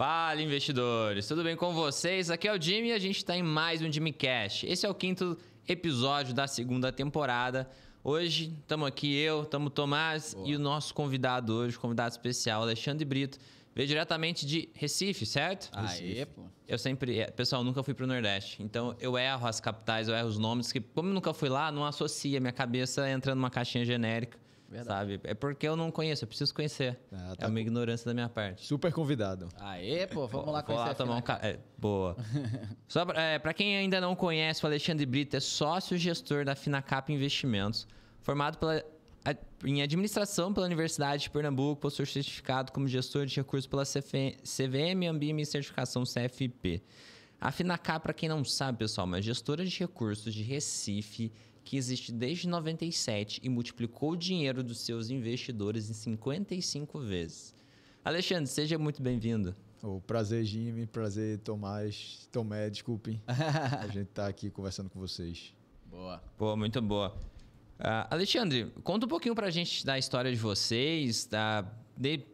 Fala investidores, tudo bem com vocês? Aqui é o Jimmy e a gente está em mais um Jimmy Cash. Esse é o quinto episódio da segunda temporada. Hoje estamos aqui eu, estamos Tomás Boa. e o nosso convidado hoje, convidado especial, Alexandre Brito. Veio diretamente de Recife, certo? Aê, pô. Eu sempre. É, pessoal, eu nunca fui pro Nordeste. Então eu erro as capitais, eu erro os nomes, que como eu nunca fui lá, não associa. Minha cabeça entra numa caixinha genérica. Verdade. Sabe? É porque eu não conheço, eu preciso conhecer. Ah, tá é uma com... ignorância da minha parte. Super convidado. Aê, pô, vamos pô, lá conhecer. Vou lá tomar um ca... é, Boa. só pra, é, pra quem ainda não conhece, o Alexandre Brito é sócio-gestor da Finacap Investimentos, formado pela em administração pela Universidade de Pernambuco, possui certificado como gestor de recursos pela CVM, Ambim e certificação CFP. A Finacap, para quem não sabe, pessoal, é gestora de recursos de Recife, que existe desde 97 e multiplicou o dinheiro dos seus investidores em 55 vezes. Alexandre, seja muito bem-vindo. O prazer, Jimmy, prazer, Tomás, Tomé, desculpem. A gente está aqui conversando com vocês. Boa. Boa, muito boa. Uh, Alexandre, conta um pouquinho para a gente da história de vocês, da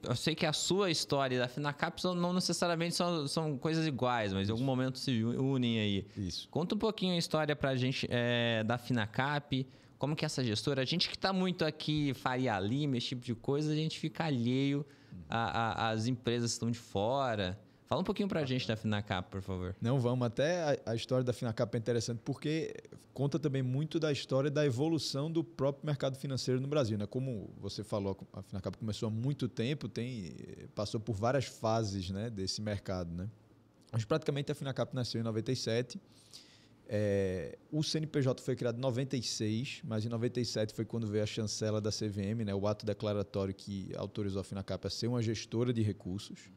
eu sei que a sua história e da FINACAP são, não necessariamente são, são coisas iguais, mas em algum momento se unem aí. Isso. Conta um pouquinho a história pra gente é, da FINACAP, como que é essa gestora, a gente que está muito aqui, Faria Lima, esse tipo de coisa, a gente fica alheio às empresas que estão de fora. Fala um pouquinho pra gente da Finacap, por favor. Não, vamos. Até a, a história da Finacap é interessante porque conta também muito da história da evolução do próprio mercado financeiro no Brasil. Né? Como você falou, a Finacap começou há muito tempo, tem, eh, passou por várias fases né, desse mercado. Né? Mas praticamente a Finacap nasceu em 97. É, eh, o CNPJ foi criado em 96, mas em 97 foi quando veio a chancela da CVM, né, o ato declaratório que autorizou a Finacap a ser uma gestora de recursos.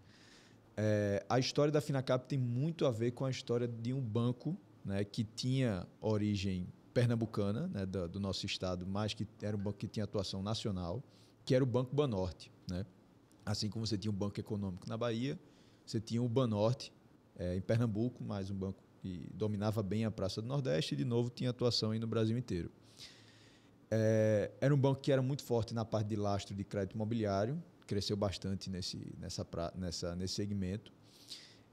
É, a história da Finacap tem muito a ver com a história de um banco né, que tinha origem pernambucana, né, do, do, nosso estado, mas que era um banco que tinha atuação nacional, que era o Banco Banorte. Né? Assim como você tinha um banco econômico na Bahia, você tinha o Banorte é, em Pernambuco, mais um banco que dominava bem a Praça do Nordeste e, de novo, tinha atuação aí no Brasil inteiro. É, era um banco que era muito forte na parte de lastro de crédito imobiliário, cresceu bastante nesse, nessa, nessa, nesse segmento.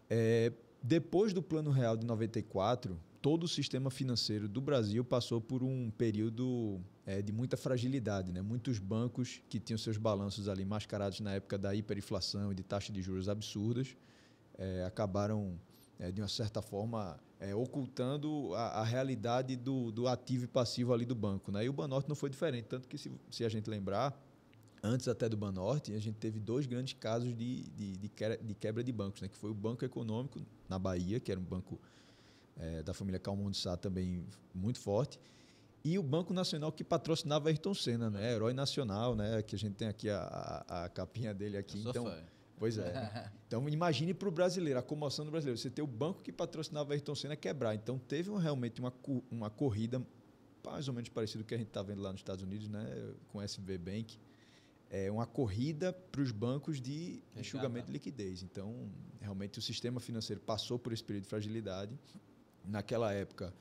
É, depois do Plano Real de 94, todo o sistema financeiro do Brasil passou por um período é, de muita fragilidade. Né? Muitos bancos que tinham seus balanços ali mascarados na época da hiperinflação e de taxas de juros absurdas é, acabaram, é, de uma certa forma, é, ocultando a, a realidade do, do, ativo e passivo ali do banco. Né? E o Banorte não foi diferente, tanto que, se, se a gente lembrar, antes até do Banorte, a gente teve dois grandes casos de, de, de quebra de bancos, né? que foi o Banco Econômico na Bahia, que era um banco é, da família Calmon de Sá também muito forte, e o Banco Nacional que patrocinava Ayrton Senna, né? herói nacional, né? que a gente tem aqui a, a, a capinha dele aqui. então, fã. Pois é. Então imagine para o brasileiro, a comoção do brasileiro, você ter o banco que patrocinava Ayrton Senna quebrar. Então teve um, realmente uma, uma corrida mais ou menos parecida com o que a gente está vendo lá nos Estados Unidos, né? com SB Bank, é, uma corrida para os bancos de enxugamento de liquidez. Então, realmente, o sistema financeiro passou por esse período de fragilidade. Naquela época,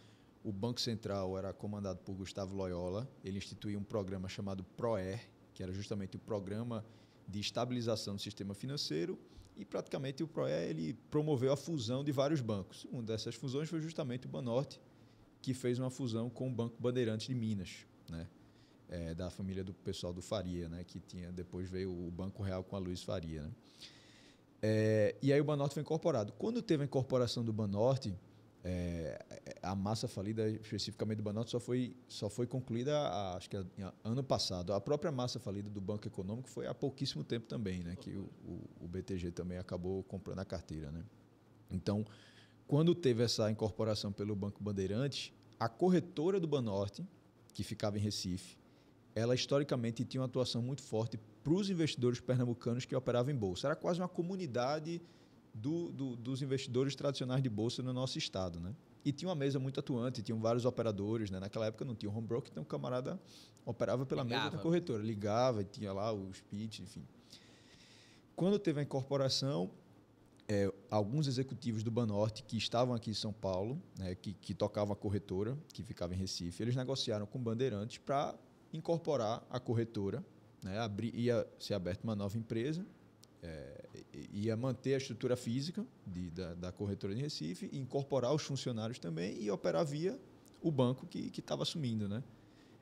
o Banco Central era comandado por Gustavo Loyola. Ele instituiu um programa chamado PROER, que era justamente o programa de estabilização do sistema financeiro e praticamente o PROER ele promoveu a fusão de vários bancos. Uma dessas fusões foi justamente o Banorte, que fez uma fusão com o Banco Bandeirantes de Minas. Né? é, da família do pessoal do Faria, né? Que tinha depois veio o Banco Real com a Luiz Faria, né? É, e aí o Banorte foi incorporado. Quando teve a incorporação do Banorte, é, a massa falida especificamente do Banorte só foi, só foi concluída a, acho que a, a, ano passado. A própria massa falida do Banco Econômico foi há pouquíssimo tempo também, né? Que o, o, o BTG também acabou comprando a carteira, né? Então, quando teve essa incorporação pelo Banco Bandeirantes, a corretora do Banorte, que ficava em Recife, ela historicamente tinha uma atuação muito forte para os investidores pernambucanos que operavam em bolsa. Era quase uma comunidade do, do, dos investidores tradicionais de bolsa no nosso estado, né? E tinha uma mesa muito atuante, tinham vários operadores, né? Naquela época não tinha home broker, então o camarada operava pela ligava. mesa da né? corretora, ligava, tinha lá o speech, enfim. Quando teve a incorporação, é, alguns executivos do Banorte que estavam aqui em São Paulo, né, que, que tocavam a corretora, que ficava em Recife, eles negociaram com Bandeirantes para incorporar a corretora, né? ia ser aberta uma nova empresa, é, ia manter a estrutura física de, da, da, corretora de Recife, incorporar os funcionários também e operar via o banco que estava assumindo. Né?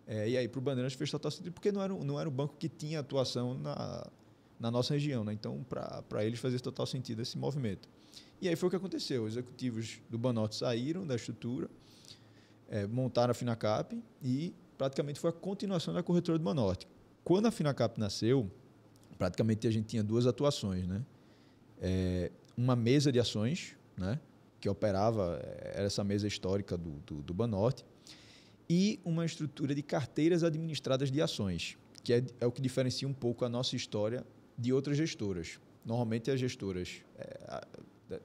É, e aí, para o Bandeirantes fez total sentido, porque não era, não era um banco que tinha atuação na, na nossa região. Né? Então, para eles fazia total sentido esse movimento. E aí foi o que aconteceu. Os executivos do Banorte saíram da estrutura, é, montaram a Finacap e praticamente foi a continuação da corretora do Banorte. Quando a Finacap nasceu, praticamente a gente tinha duas atuações, né? É, uma mesa de ações, né? Que operava, é, era essa mesa histórica do, do, do Banorte, e uma estrutura de carteiras administradas de ações, que é, é o que diferencia um pouco a nossa história de outras gestoras. Normalmente as gestoras é,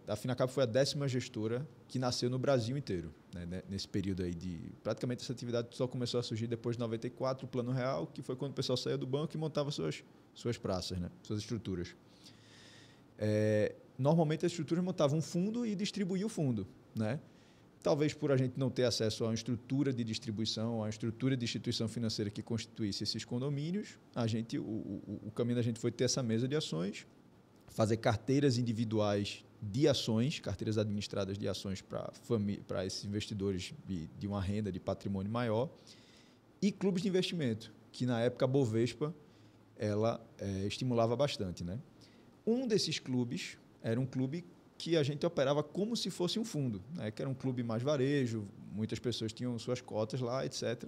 a Finacap foi a décima gestora que nasceu no Brasil inteiro, né, né? nesse período aí de... Praticamente essa atividade só começou a surgir depois de 94, o Plano Real, que foi quando o pessoal saiu do banco e montava suas, suas praças, né? suas estruturas. É, normalmente as estruturas montavam um fundo e distribuíam o fundo. Né? Talvez por a gente não ter acesso a uma estrutura de distribuição, a uma estrutura de instituição financeira que constituísse esses condomínios, a gente, o, o, o caminho da gente foi ter essa mesa de ações, fazer carteiras individuais de ações, carteiras administradas de ações para esses investidores de, de, uma renda, de patrimônio maior, e clubes de investimento, que na época a Bovespa ela é, estimulava bastante. Né? Um desses clubes era um clube que a gente operava como se fosse um fundo, né? que era um clube mais varejo, muitas pessoas tinham suas cotas lá, etc.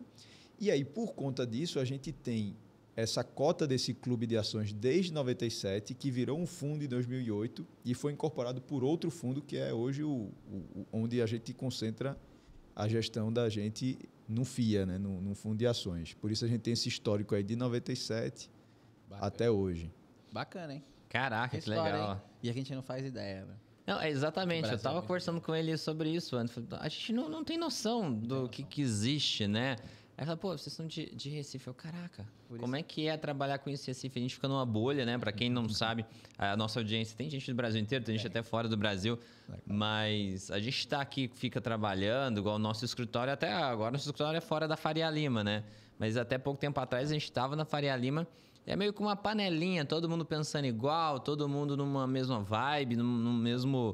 E aí, por conta disso, a gente tem essa cota desse clube de ações desde 97, que virou um fundo em 2008 e foi incorporado por outro fundo, que é hoje o, o onde a gente concentra a gestão da gente no FIA, né? no, no fundo de ações. Por isso a gente tem esse histórico aí de 97 Bacana. até hoje. Bacana, hein? Caraca, que, que história, legal. Hein? E a gente não faz ideia, né? Não, é, exatamente. Brasil, eu estava né? conversando com ele sobre isso antes. A gente não, não tem noção do que, que existe, né? Aí fala, pô, vocês são de, de Recife. Eu, caraca, como é que é trabalhar com esse Recife? A gente fica numa bolha, né? Para quem não sabe, a nossa audiência tem gente do Brasil inteiro, tem gente é. até fora do Brasil, mas a gente está aqui, fica trabalhando, igual o nosso escritório, até agora nosso escritório é fora da Faria Lima, né? Mas até pouco tempo atrás a gente estava na Faria Lima. É meio que uma panelinha, todo mundo pensando igual, todo mundo numa mesma vibe, no, mesmo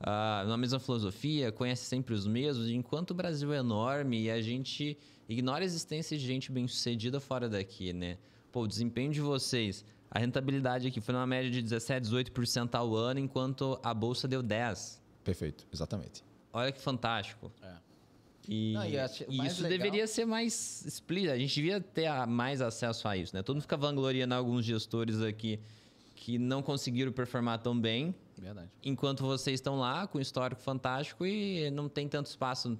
uh, ah, na mesma filosofia, conhece sempre os mesmos, enquanto o Brasil é enorme e a gente ignora a existência de gente bem-sucedida fora daqui, né? Pô, o desempenho de vocês, a rentabilidade aqui foi numa média de 17, 18% ao ano, enquanto a bolsa deu 10. Perfeito, exatamente. Olha que fantástico. É. E, Não, e, acho, e isso legal... deveria ser mais explícito. A gente devia ter ah, mais acesso a isso, né? Todo mundo fica vangloriando alguns gestores aqui que não conseguiram performar tão bem. Verdade. Enquanto vocês estão lá com um histórico fantástico e não tem tanto espaço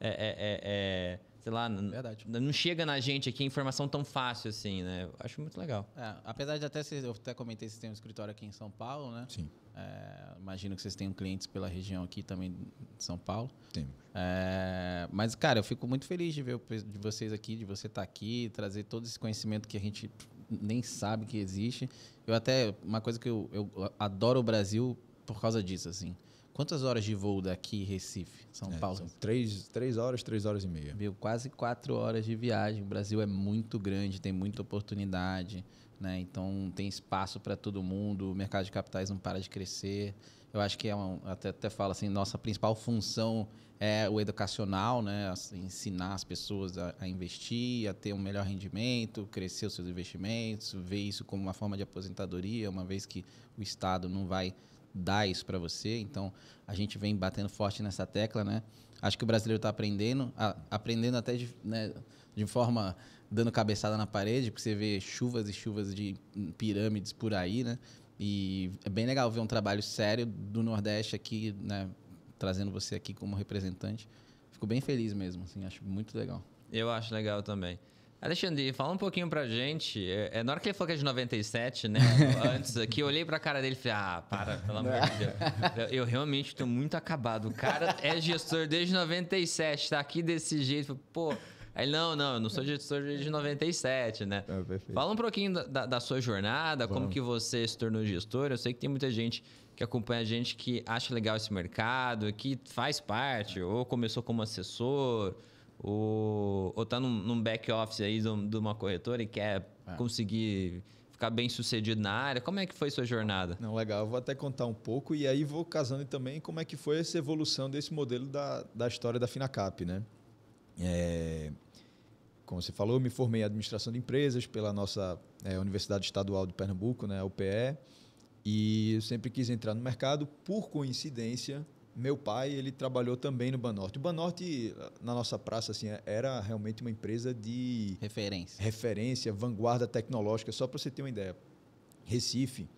é, é, é, é sei lá, Verdade. não chega na gente aqui informação tão fácil assim, né? Eu acho muito legal. É, apesar de até eu até comentei vocês têm um escritório aqui em São Paulo, né? Sim. É, imagino que vocês tenham clientes pela região aqui também de São Paulo. tem É, mas, cara, eu fico muito feliz de ver de vocês aqui, de você estar tá aqui, trazer todo esse conhecimento que a gente nem sabe que existe. Eu até, uma coisa que eu, eu adoro o Brasil por causa disso, assim. Quantas horas de voo daqui, Recife, São é, Paulo? São três, três horas, três horas e meia. Viu? Quase quatro horas de viagem. O Brasil é muito grande, tem muita oportunidade, né? Então tem espaço para todo mundo. O mercado de capitais não para de crescer. Eu acho que é uma, até, até falo assim, nossa principal função é o educacional, né? ensinar as pessoas a, a, investir, a ter um melhor rendimento, crescer os seus investimentos, ver isso como uma forma de aposentadoria, uma vez que o Estado não vai isso para você. Então, a gente vem batendo forte nessa tecla, né? Acho que o brasileiro está aprendendo, a, aprendendo até de, né, de forma dando cabeçada na parede, porque você vê chuvas e chuvas de pirâmides por aí, né? E é bem legal ver um trabalho sério do Nordeste aqui, né? Trazendo você aqui como representante. Fico bem feliz mesmo, assim, acho muito legal. Eu acho legal também. Alexandre, fala um pouquinho pra gente. É, é, na hora que ele falou que é de 97, né? Antes aqui, eu olhei pra cara dele e falei, ah, para, pelo amor de Deus. Eu, eu realmente tô muito acabado. O cara é gestor desde 97, tá aqui desse jeito. Pô. Aí, não, não, eu não sou gestor desde 97, né? Ah, fala um pouquinho da, da sua jornada, como que você se tornou gestor. Eu sei que tem muita gente que acompanha a gente que acha legal esse mercado, que faz parte, ou começou como assessor ou, ou tá num, num back office aí de, uma corretora e quer é. conseguir ficar bem sucedido na área. Como é que foi sua jornada? Não, legal. Eu vou até contar um pouco e aí vou casando também como é que foi essa evolução desse modelo da, da história da Finacap, né? É, como você falou, eu me formei em administração de empresas pela nossa é, Universidade Estadual de Pernambuco, né, UPE, e eu sempre quis entrar no mercado. Por coincidência, meu pai ele trabalhou também no Banorte. O Banorte na nossa praça assim era realmente uma empresa de referência, referência, vanguarda tecnológica. Só para você ter uma ideia, Recife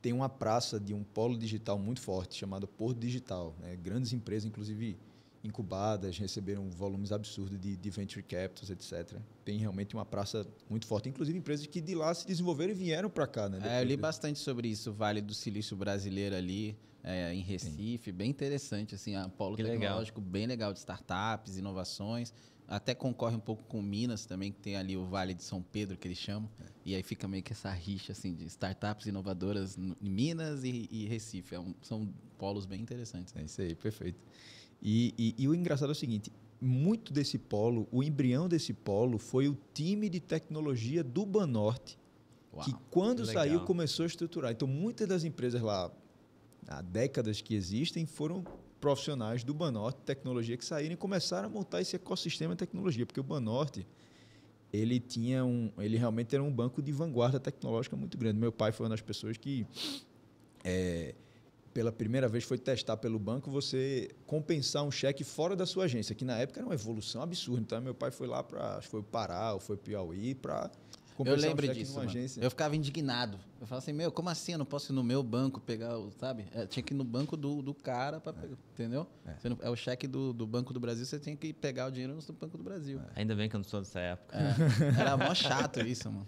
tem uma praça de um polo digital muito forte chamado Porto Digital. Né? Grandes empresas, inclusive incubadas, receberam volumes absurdos de, de venture capitals, etc. Tem realmente uma praça muito forte, inclusive empresas que de lá se desenvolveram e vieram para cá. Né? É, eu li bastante sobre isso, o Vale do Silício brasileiro ali é, em Recife, Sim. bem interessante, assim, um polo que tecnológico legal. bem legal de startups, inovações. Até concorre um pouco com Minas também, que tem ali o Vale de São Pedro, que eles chamam. É. E aí fica meio que essa rixa, assim, de startups inovadoras em Minas e, e Recife. É um, são polos bem interessantes. Né? É isso aí, perfeito. E, e, e o engraçado é o seguinte, muito desse polo, o embrião desse polo foi o time de tecnologia do Banorte, Uau, que quando que saiu começou a estruturar. Então, muitas das empresas lá há décadas que existem, foram profissionais do Banorte Tecnologia que saíram e começaram a montar esse ecossistema de tecnologia, porque o Banorte ele tinha um, ele realmente era um banco de vanguarda tecnológica muito grande. Meu pai foi uma das pessoas que é, pela primeira vez foi testar pelo banco você compensar um cheque fora da sua agência, que na época era uma evolução absurda. Então meu pai foi lá para, foi Pará ou foi Piauí para eu lembro disso. Eu ficava indignado. Eu falava assim, meu, como assim? Eu não posso ir no meu banco pegar o, sabe? É, tinha que ir no banco do, do cara para é. pegar, entendeu? É. Não, é. o cheque do, do Banco do Brasil, você tem que pegar o dinheiro no Banco do Brasil. É. Ainda bem que eu não sou dessa época. É. Era mó chato isso, mano.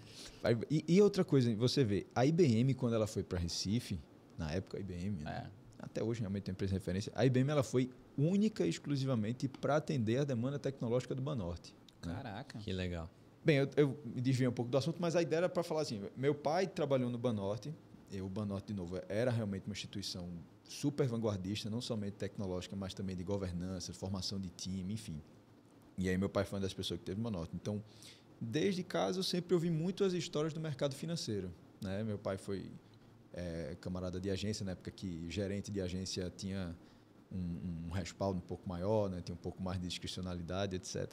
E, e, outra coisa, você vê, a IBM, quando ela foi para Recife, na época a IBM, né? É. até hoje realmente tem empresa de referência, a IBM ela foi única e exclusivamente para atender a demanda tecnológica do Banorte. Né? Caraca. Né? Que legal. Bem, eu, eu me desviei um pouco do assunto, mas a ideia era para falar assim: meu pai trabalhou no Banorte, e o Banorte, de novo, era realmente uma instituição super vanguardista, não somente tecnológica, mas também de governança, formação de time, enfim. E aí meu pai foi uma das pessoas que teve o Banorte Então, desde casa eu sempre ouvi muito as histórias do mercado financeiro. Né? Meu pai foi é, camarada de agência, na época que gerente de agência tinha um, um respaldo um pouco maior, né? tinha um pouco mais de discricionalidade, etc.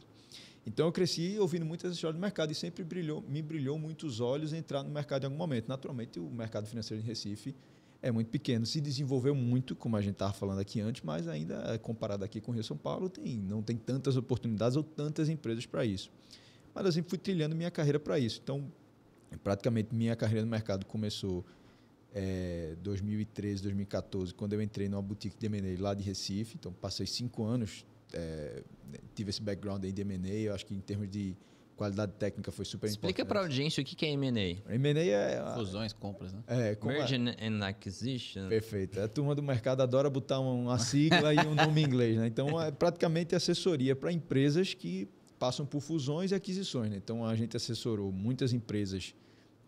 Então eu cresci ouvindo muitas histórias do mercado e sempre brilhou, me brilhou muito os olhos entrar no mercado em algum momento. Naturalmente, o mercado financeiro em Recife é muito pequeno, se desenvolveu muito, como a gente estava falando aqui antes, mas ainda eh, comparado aqui com o Rio São Paulo, tem, não tem tantas oportunidades ou tantas empresas para isso. Mas eu sempre fui trilhando minha carreira para isso. Então, praticamente minha carreira no mercado começou é, 2013, 2014, quando eu entrei numa boutique de M&A lá de Recife. Então, passei cinco anos é, tive esse background aí de M&A, eu acho que em termos de qualidade técnica foi super Explica importante. Explica para a audiência o que é M&A. M&A é... Fusões, compras, né? É, como Merger and Acquisition. Perfeito. A turma do mercado adora botar uma, sigla e um nome em inglês, né? Então, é praticamente assessoria para empresas que passam por fusões e aquisições, né? Então, a gente assessorou muitas empresas,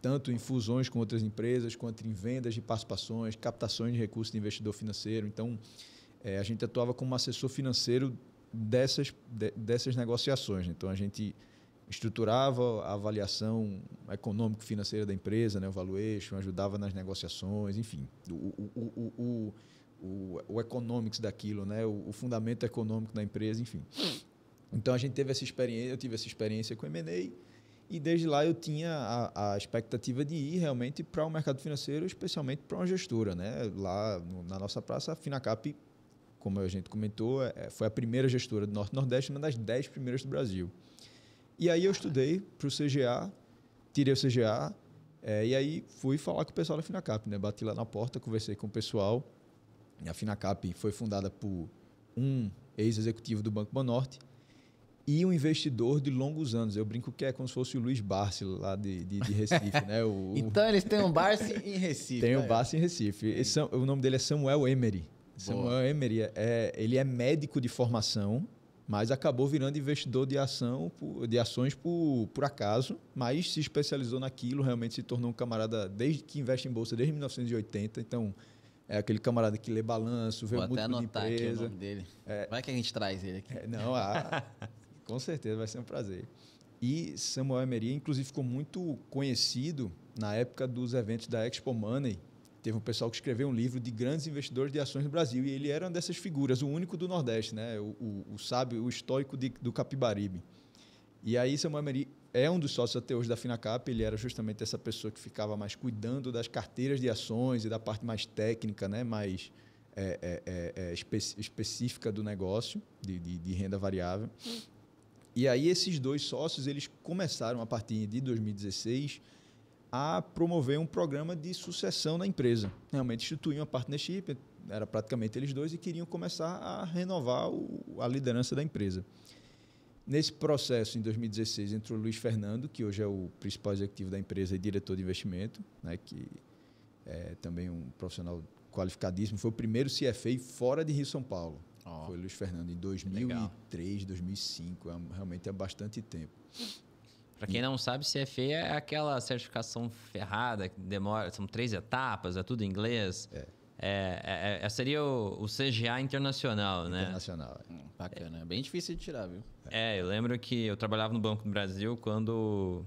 tanto em fusões com outras empresas, quanto em vendas de participações, captações de recursos de investidor financeiro. Então, é, a gente atuava como assessor financeiro dessas, de, dessas negociações. Né? Então, a gente estruturava a avaliação econômico-financeira da empresa, né? o valuation, ajudava nas negociações, enfim. O, o, o, o, o economics daquilo, né? o, o fundamento econômico da empresa, enfim. Então, a gente teve essa experiência, eu tive essa experiência com o M&A, e desde lá eu tinha a, a expectativa de ir realmente para o mercado financeiro, especialmente para uma gestora. Né? Lá no, na nossa praça, a Finacap como a gente comentou, é, é, foi a primeira gestora do Norte-Nordeste, uma das dez primeiras do Brasil. E aí eu estudei para o CGA, tirei o CGA, é, e aí fui falar com o pessoal da Finacap, né? Bati lá na porta, conversei com o pessoal. A Finacap foi fundada por um ex-executivo do Banco Banorte e um investidor de longos anos. Eu brinco que é como se fosse o Luiz Barsi lá de, de, de Recife, né? O, então eles têm um Barsi em Recife. Tem o um né? Barsi em Recife. Esse, o nome dele é Samuel Emery. Samuel Emery, é, é, ele é médico de formação, mas acabou virando investidor de ação, de ações por, por acaso, mas se especializou naquilo, realmente se tornou um camarada desde que investe em bolsa desde 1980, então é aquele camarada que lê balanço, vê Vou muito até anotar de empresa. aqui o nome dele. É, vai que a gente traz ele aqui. É, não, ah, com certeza vai ser um prazer. E Samuel Emery, inclusive, ficou muito conhecido na época dos eventos da Expo Money, teve um pessoal que escreveu um livro de grandes investidores de ações no Brasil e ele era uma dessas figuras, o único do Nordeste, né? o, o, o sábio, o estoico de, do Capibaribe. E aí Samuel Meri é um dos sócios até hoje da Finacap, ele era justamente essa pessoa que ficava mais cuidando das carteiras de ações e da parte mais técnica, né? mais é, é, é, é específica do negócio, de, de, de renda variável. E aí esses dois sócios eles começaram a partir de 2016 a promover um programa de sucessão na empresa. Realmente instituíam a partnership, era praticamente eles dois, e queriam começar a renovar o, a liderança da empresa. Nesse processo, em 2016, entrou o Luiz Fernando, que hoje é o principal executivo da empresa e diretor de investimento, né, que é também um profissional qualificadíssimo. Foi o primeiro CFA fora de Rio São Paulo. Oh, foi o Luiz Fernando em 2003, 2005. É, realmente é bastante tempo. Para quem não sabe, CFE é aquela certificação ferrada que demora, são três etapas, é tudo em inglês. É. É, é, é, é seria o, o CGA internacional, né? Internacional. É. bacana. É bem difícil de tirar, viu? É, eu lembro que eu trabalhava no Banco do Brasil quando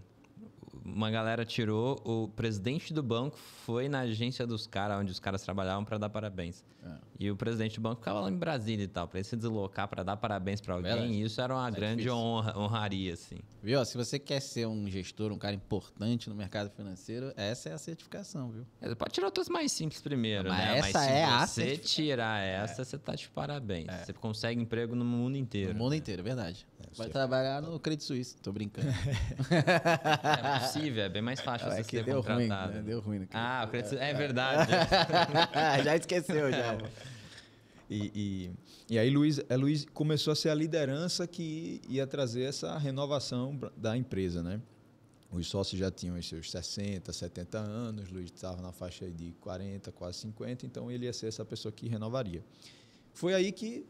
uma galera tirou, o presidente do banco foi na agência dos caras, onde os caras trabalhavam, para dar parabéns. É. E o presidente do banco ficava lá em Brasília e tal, para ele se deslocar para dar parabéns para alguém. Beleza. Isso era uma é grande honra, honraria, assim. Viu? Se você quer ser um gestor, um cara importante no mercado financeiro, essa é a certificação, viu? É, você pode tirar outras mais simples primeiro, mas né? Essa mas é a Se é você tirar é. essa, é. você tá de parabéns. Você consegue emprego no mundo inteiro. No mundo né? inteiro, verdade. É, Vai trabalhar no Credit Suisse, tô brincando. é possível, é bem mais fácil é, você ser deu contratado. Ruim, né? né? Deu ruim no Ah, o Credit Suisse, é verdade. já esqueceu, já. E, e, e, aí Luiz, a é, Luiz começou a ser a liderança que ia trazer essa renovação da empresa, né? Os sócios já tinham os seus 60, 70 anos, Luiz estava na faixa de 40, quase 50, então ele ia ser essa pessoa que renovaria. Foi aí que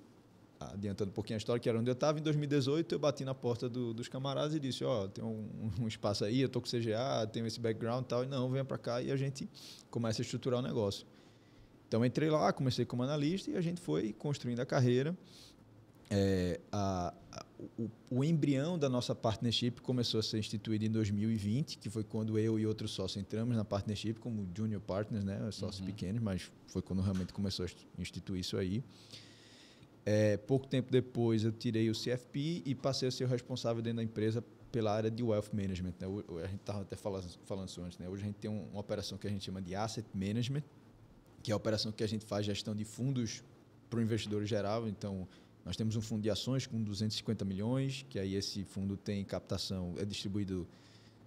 adiantando um pouquinho a história, que era onde eu estava, em 2018 eu bati na porta do, dos camaradas e disse, ó, oh, tem um, um, espaço aí, eu tô com CGA, tenho esse background e tal, e não, venha para cá e a gente começa a estruturar o negócio. Então entrei lá, comecei como analista e a gente foi construindo a carreira. É, a, a, o, o, embrião da nossa partnership começou a ser instituído em 2020, que foi quando eu e outros sócios entramos na partnership como junior partners, né, sócios uhum. pequenos, mas foi quando realmente começou a instituir isso aí. É, pouco tempo depois, eu tirei o CFP e passei a ser o responsável dentro da empresa pela área de wealth management. Né? A gente estava até falando, falando isso antes. Né? Hoje a gente tem uma operação que a gente chama de asset management, que é a operação que a gente faz gestão de fundos para o investidor geral. Então, nós temos um fundo de ações com 250 milhões, que aí esse fundo tem captação, é distribuído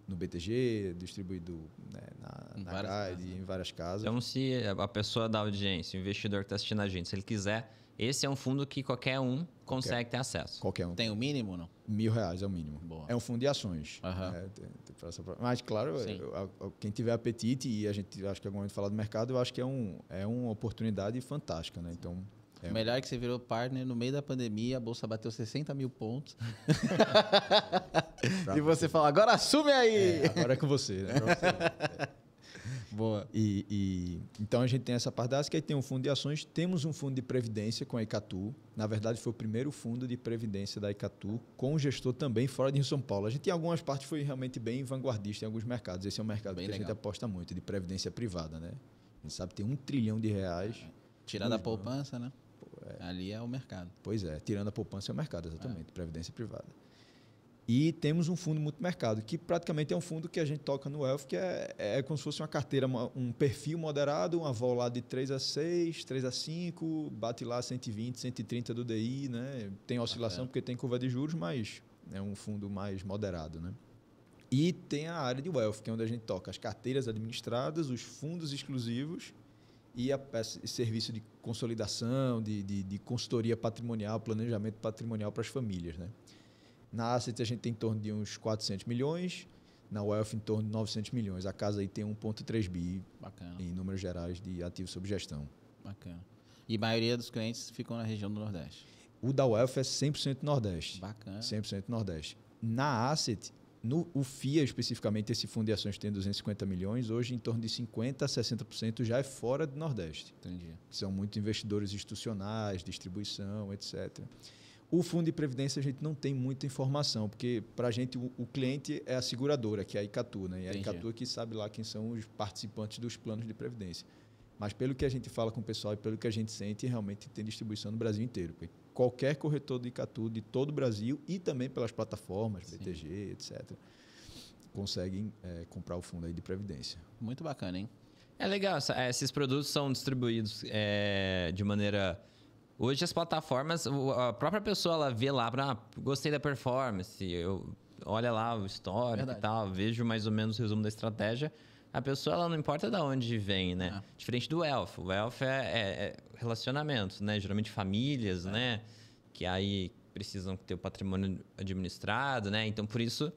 no BTG, distribuído né, na, em, na várias em várias casas. Então, se a pessoa da audiência, o investidor que está assistindo a gente, se ele quiser esse é um fundo que qualquer um consegue qualquer, ter acesso. Qualquer um. Tem o mínimo, não? Mil reais é o mínimo. Boa. É um fundo de ações. Uhum. É, mas, claro, eu, quem tiver apetite, e a gente acho que algum é momento falar do mercado, eu acho que é, um, é uma oportunidade fantástica, né? Então. É o melhor é que você virou partner no meio da pandemia, a bolsa bateu 60 mil pontos. e você fala, agora assume aí! É, agora é com você, né? Pra é você. É. Boa. E, e, então a gente tem essa parte que aí tem um fundo de ações, temos um fundo de previdência com a Icatu. Na verdade, foi o primeiro fundo de previdência da Icatu, com o gestor também fora de São Paulo. A gente, em algumas partes, foi realmente bem vanguardista em alguns mercados. Esse é um mercado bem que legal. a gente aposta muito, de previdência privada, né? A gente sabe tem um trilhão de reais. É. Tirando a poupança, né? Pô, é. Ali é o mercado. Pois é, tirando a poupança é o mercado, exatamente, é. previdência privada. E temos um fundo multimercado, que praticamente é um fundo que a gente toca no Elf, que é, é como se fosse uma carteira, um perfil moderado, uma vol lá de 3 a 6, 3 a 5, bate lá 120, 130 do DI, né? Tem oscilação ah, é. porque tem curva de juros, mas é um fundo mais moderado, né? E tem a área de Wealth, que é onde a gente toca as carteiras administradas, os fundos exclusivos e a serviço de consolidação, de, de, de consultoria patrimonial, planejamento patrimonial para as famílias, né? Na Asset a gente tem em torno de uns 400 milhões, na Wealth em torno de 900 milhões. A casa aí tem 1,3 bi Bacana. em números gerais de ativos sob gestão. Bacana. E a maioria dos clientes ficam na região do Nordeste? O da Wealth é 100% Nordeste. Bacana. 100% Nordeste. Na Asset, no o FIA especificamente, esse fundo de ações tem 250 milhões, hoje em torno de 50% a 60% já é fora do Nordeste. Entendi. São muitos investidores institucionais, distribuição, etc. O fundo de previdência a gente não tem muita informação, porque para a gente o, o, cliente é a seguradora, que é a Icatu, né? E a Icatu é que sabe lá quem são os participantes dos planos de previdência. Mas pelo que a gente fala com o pessoal e pelo que a gente sente, realmente tem distribuição no Brasil inteiro. Qualquer corretor de Icatu de todo o Brasil e também pelas plataformas, Sim. BTG, etc., conseguem é, comprar o fundo aí de previdência. Muito bacana, hein? É legal, é, esses produtos são distribuídos é, de maneira Hoje as plataformas, a própria pessoa ela vê lá, ah, gostei da performance, eu olha lá o histórico Verdade. e tal, vejo mais ou menos o resumo da estratégia. A pessoa ela não importa de onde vem, né? É. Diferente do elfo. O elfo é, é, é relacionamentos, né? Geralmente famílias, é. né? Que aí precisam ter o patrimônio administrado, né? Então por isso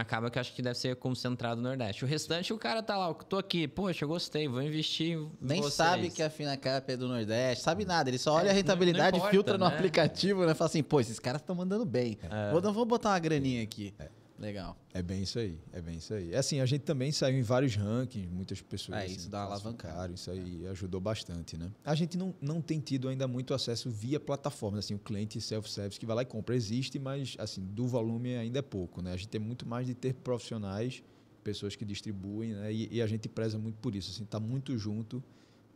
acaba que acho que deve ser concentrado no Nordeste. O restante, o cara tá lá, tô aqui, poxa, gostei, vou investir. Nem vocês. sabe que a Finacap é do Nordeste, sabe nada, ele só é, olha é, a rentabilidade, importa, filtra no né? aplicativo, né? Fala assim, pô, esses caras estão mandando bem. É. Vou, vou botar uma graninha aqui. É. Legal. É bem isso aí, é bem isso aí. É assim, a gente também saiu em vários rankings, muitas pessoas. É, assim, isso dá alavancar, Isso aí é. ajudou bastante, né? A gente não, não tem tido ainda muito acesso via plataformas, assim, o cliente self-service que vai lá e compra existe, mas, assim, do volume ainda é pouco, né? A gente tem muito mais de ter profissionais, pessoas que distribuem, né? E, e a gente preza muito por isso, assim, tá muito junto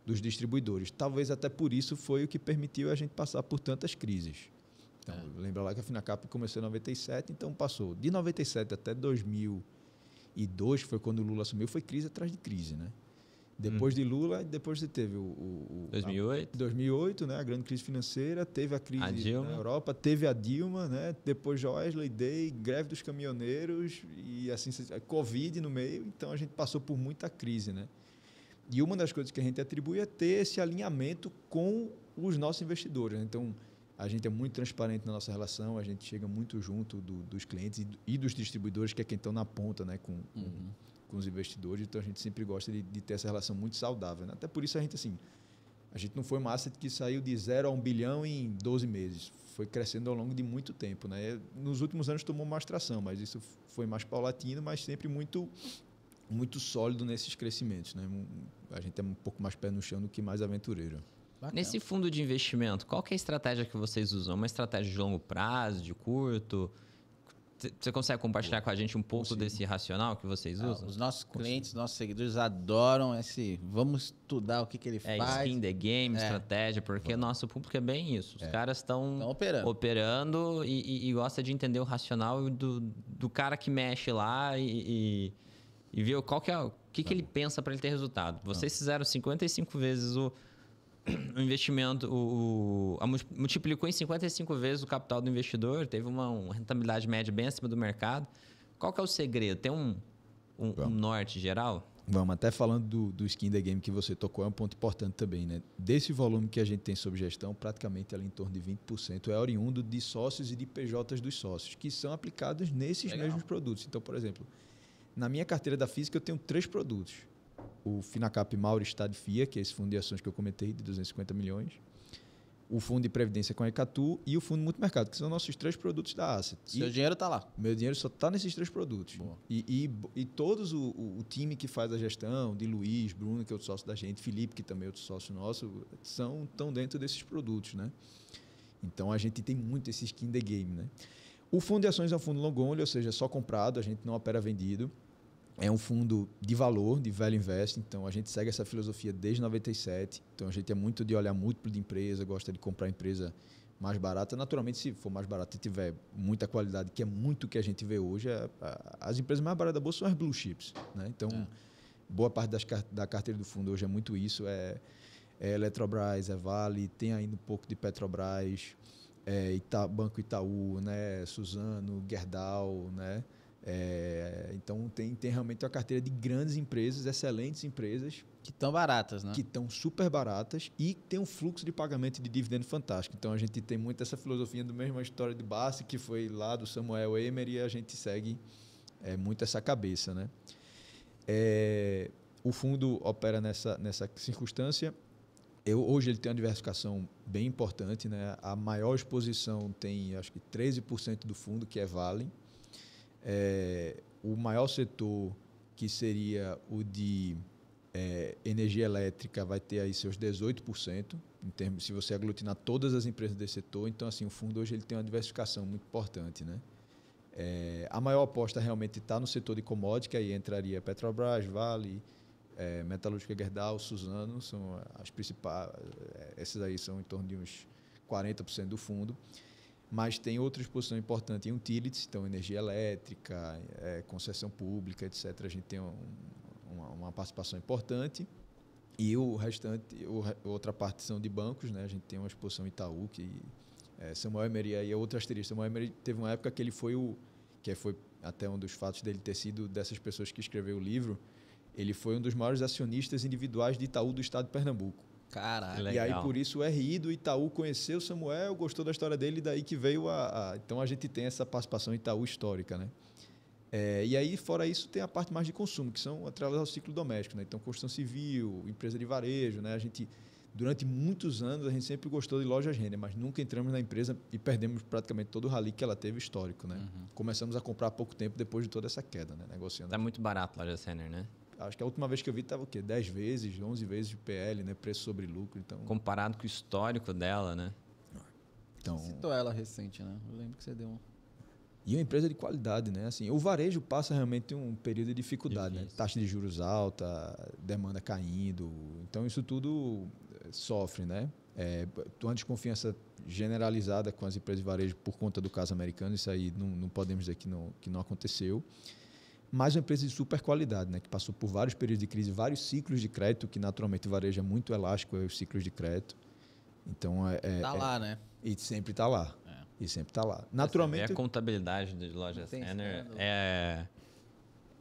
dos distribuidores. Talvez até por isso foi o que permitiu a gente passar por tantas crises lembra lá que a Finacap começou em 97, então passou de 97 até 2002, foi quando o Lula assumiu, foi crise atrás de crise, né? Depois hum. de Lula, depois você teve o, o 2008, a, 2008, né, a grande crise financeira, teve a crise a na Europa, teve a Dilma, né, depois Joesley Day, greve dos caminhoneiros e assim, Covid no meio, então a gente passou por muita crise, né? E uma das coisas que a gente atribui é ter esse alinhamento com os nossos investidores. Né? Então, a gente é muito transparente na nossa relação, a gente chega muito junto do, dos clientes e, dos distribuidores, que é quem estão na ponta né, com, com, uhum. com os investidores. Então a gente sempre gosta de, de ter essa relação muito saudável. Né? Até por isso a gente, assim, a gente não foi uma asset que saiu de zero a um bilhão em 12 meses. Foi crescendo ao longo de muito tempo. Né? É, nos últimos anos tomou uma tração, mas isso foi mais paulatino, mas sempre muito muito sólido nesses crescimentos. Né? A gente é um pouco mais pé no chão do que mais aventureiro. Bacana. Nesse fundo de investimento, qual é a estratégia que vocês usam? Uma estratégia de longo prazo, de curto? Você consegue compartilhar com a gente um pouco Consigo. desse racional que vocês ah, usam? Ah, os nossos clientes, nossos seguidores adoram esse. Vamos estudar o que, que ele é, faz. Skin the game, é. estratégia, porque nosso público é bem isso. Os é. caras estão operando, operando e, e, e, gosta de entender o racional do, do cara que mexe lá e, e, e ver qual que é, o que, que ele pensa para ele ter resultado. Vocês Não. fizeram 55 vezes o o investimento o, o, a, multiplicou em 55 vezes o capital do investidor, teve uma, uma, rentabilidade média bem acima do mercado. Qual que é o segredo? Tem um, um, um norte geral? Vamos, até falando do, do skin the game que você tocou, é um ponto importante também, né? Desse volume que a gente tem sob gestão, praticamente ela em torno de 20% é oriundo de sócios e de PJs dos sócios, que são aplicados nesses Legal. mesmos produtos. Então, por exemplo, na minha carteira da física eu tenho três produtos o Finacap Mauro Estado FIA, que é esse fundo de ações que eu comentei, de 250 milhões, o fundo de previdência com a Ecatu e o fundo multimercado, que são nossos três produtos da Asset. Seu e dinheiro está lá? Meu dinheiro só está nesses três produtos. E, e, e, todos o, o, time que faz a gestão, de Luiz, Bruno, que é outro sócio da gente, Felipe, que também é outro sócio nosso, são tão dentro desses produtos, né? Então a gente tem muito esse skin the game, né? O fundo de ações é um fundo long only, ou seja, é só comprado, a gente não opera vendido. É um fundo de valor, de velho invest, então a gente segue essa filosofia desde 97. Então a gente é muito de olhar múltiplo de empresa, gosta de comprar empresa mais barata. Naturalmente, se for mais barata e tiver muita qualidade, que é muito o que a gente vê hoje, é, as empresas mais baratas da bolsa são as blue chips. Né? Então, é. boa parte das, da carteira do fundo hoje é muito isso. É, é Eletrobras, é Vale, tem ainda um pouco de Petrobras, é Ita, Banco Itaú, né? Suzano, Gerdau, né? É, então tem, tem realmente uma carteira de grandes empresas, excelentes empresas. Que estão baratas, né? Que estão super baratas e tem um fluxo de pagamento de dividendo fantástico. Então a gente tem muito essa filosofia do mesmo a história de base que foi lá do Samuel Emery, e a gente segue é, muito essa cabeça, né? É, o fundo opera nessa, nessa circunstância. Eu, hoje ele tem uma diversificação bem importante, né? A maior exposição tem acho que 13% do fundo, que é Valen é, o maior setor, que seria o de é, energia elétrica, vai ter aí seus 18%, em termos, se você aglutinar todas as empresas desse setor. Então, assim, o fundo hoje ele tem uma diversificação muito importante. Né? É, a maior aposta realmente está no setor de commodity, que aí entraria Petrobras, Vale, é, Metalúrgica Gerdau, Suzano, são as principais, é, essas aí são em torno de uns 40% do fundo mas tem outra exposição importante em utilities, então energia elétrica, é, concessão pública, etc. A gente tem um, uma, uma, participação importante. E o restante, o, outra parte são de bancos, né? A gente tem uma exposição Itaú, que é, Samuel Emery, e é outra asterisco. Samuel Emery teve uma época que ele foi o. que foi até um dos fatos dele ter sido dessas pessoas que escreveu o livro. Ele foi um dos maiores acionistas individuais de Itaú do estado de Pernambuco. Caralho. E aí, por isso, o é RI do Itaú conheceu o Samuel, gostou da história dele, e daí que veio a, a, Então, a gente tem essa participação Itaú histórica, né? É, e aí, fora isso, tem a parte mais de consumo, que são através do ciclo doméstico, né? Então, construção civil, empresa de varejo, né? A gente, durante muitos anos, a gente sempre gostou de lojas renda, mas nunca entramos na empresa e perdemos praticamente todo o rally que ela teve histórico, né? Uhum. Começamos a comprar há pouco tempo depois de toda essa queda, né? Negociando. Tá muito barato a loja Renner, né? Acho que a última vez que eu vi estava o quê? 10 vezes, 11 vezes de PL, né? Preço sobre lucro. Então... Comparado com o histórico dela, né? Então... Você citou ela recente, né? Eu lembro que você deu um. E é uma empresa de qualidade, né? Assim, o varejo passa realmente um período de dificuldade, né? Taxa de juros alta, demanda caindo. Então, isso tudo eh, sofre, né? É, uma desconfiança generalizada com as empresas de varejo por conta do caso americano. Isso aí não, não podemos dizer que não, que não aconteceu mas é uma empresa de super qualidade, né, que passou por vários períodos de crise, vários ciclos de crédito, que naturalmente vareja muito elástico é os ciclos de crédito. Então é. é, tá é lá, é, né? E sempre está lá. É. E sempre está lá. Naturalmente. É a contabilidade de loja Center é.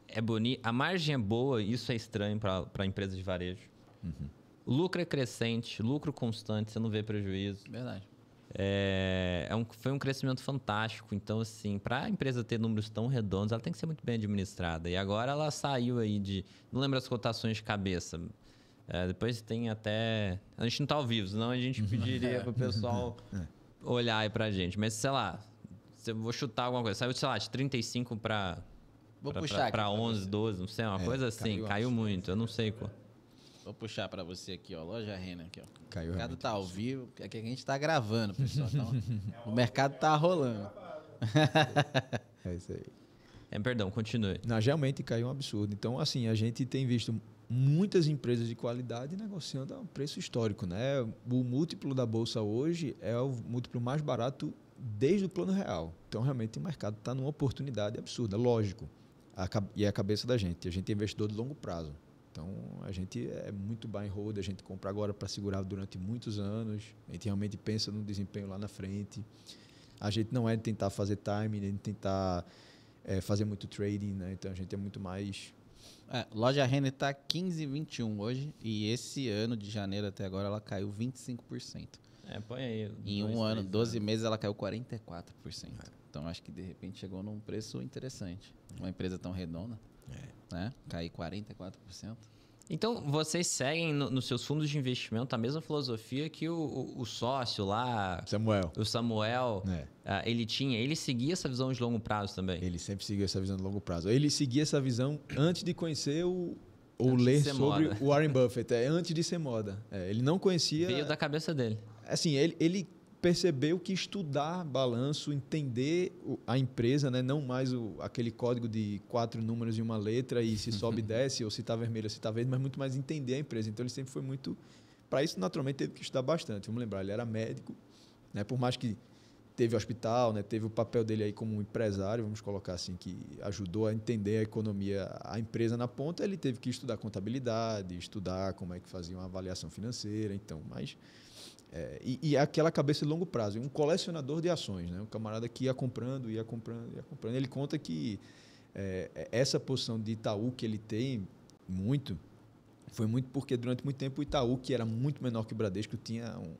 É A margem é boa, isso é estranho para empresa de varejo. Uhum. Lucro é crescente, lucro constante, você não vê prejuízo. Verdade. É, é um, foi um crescimento fantástico. Então, assim, para a empresa ter números tão redondos, ela tem que ser muito bem administrada. E agora ela saiu aí de. Não lembro as cotações de cabeça. É, depois tem até. A gente não está ao vivo, senão a gente pediria para o pessoal é. olhar aí para gente. Mas sei lá, eu vou chutar alguma coisa. Saiu, sei lá, de 35 para. Vou pra, puxar. Para 11, 12, não sei, uma é, coisa assim. Caiu, caiu muito, eu não sei qual. Vou puxar para você aqui, ó. Loja Renner aqui, ó. Caiu o mercado tá ao vivo, é que a gente tá gravando, pessoal. Então, o mercado tá rolando. é isso aí. É, perdão, continue. Não, realmente caiu um absurdo. Então, assim, a gente tem visto muitas empresas de qualidade negociando a um preço histórico, né? O múltiplo da bolsa hoje é o múltiplo mais barato desde o plano real. Então, realmente, o mercado está numa oportunidade absurda, lógico. E é a cabeça da gente. A gente é investidor de longo prazo. Então a gente é muito buy and hold, a gente compra agora para segurar durante muitos anos, a gente realmente pensa no desempenho lá na frente. A gente não é de tentar fazer time, nem de tentar é, fazer muito trading, né? Então a gente é muito mais. É, loja Renner está 15,21 hoje e esse ano de janeiro até agora ela caiu 25%. É, põe aí. Em dois, um ano, 12 né? anos. meses, ela caiu 44%. É. Então acho que de repente chegou num preço interessante. Uma empresa tão redonda. É né? Cair 44%. Então, vocês seguem no, nos seus fundos de investimento a mesma filosofia que o, o, o sócio lá. Samuel. O Samuel, é. Ah, ele tinha. Ele seguia essa visão de longo prazo também. Ele sempre seguiu essa visão de longo prazo. Ele seguia essa visão antes de conhecer o. Ou antes ler sobre moda. o Warren Buffett, é antes de ser moda. É, ele não conhecia. Veio da cabeça dele. Assim, ele, ele percebeu que estudar balanço, entender a empresa, né? não mais o, aquele código de quatro números e uma letra e se sobe e desce, ou se está vermelho ou se está verde, mas muito mais entender a empresa. Então ele sempre foi muito. Para isso, naturalmente, teve que estudar bastante. Vamos lembrar, ele era médico, né? por mais que teve hospital, né? teve o papel dele aí como empresário, vamos colocar assim, que ajudou a entender a economia, a empresa na ponta, ele teve que estudar contabilidade, estudar como é que fazia uma avaliação financeira, então, mas é, e, e, aquela cabeça de longo prazo, um colecionador de ações, né? um camarada que ia comprando, ia comprando, ia comprando. Ele conta que é, é essa posição de Itaú que ele tem muito foi muito porque durante muito tempo o Itaú, que era muito menor que o Bradesco, tinha um,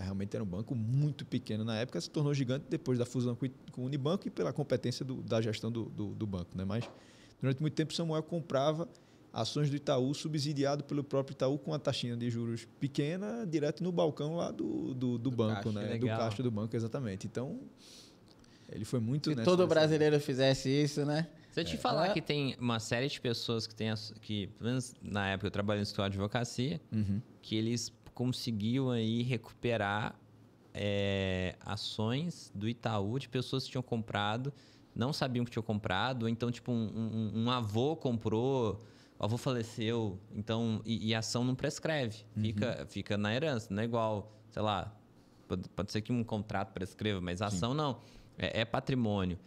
realmente era um banco muito pequeno na época, se tornou gigante depois da fusão com, com o Unibanco e pela competência do, da gestão do, do, do banco. Né? Mas durante muito tempo Samuel comprava ações do Itaú subsidiado pelo próprio Itaú com uma taxinha de juros pequena, direto no balcão lá do, do, do, do banco, caixa, né? Legal. Do caixa do banco, exatamente. Então, ele foi muito... Se todo brasileiro nessa... fizesse isso, né? Se eu te é. falar é. que tem uma série de pessoas que tem... Que, pelo menos na época eu trabalhei no escritório de advocacia, uhum. que eles conseguiam aí recuperar é, ações do Itaú de pessoas que tinham comprado, não sabiam que tinham comprado, ou então, tipo, um, um, um avô comprou o avô faleceu, então. E, e a ação não prescreve. Uhum. Fica, uhum. fica na herança. Não é igual, sei lá. Pode, pode ser que um contrato prescreva, mas a Sim. ação não. É, é, patrimônio.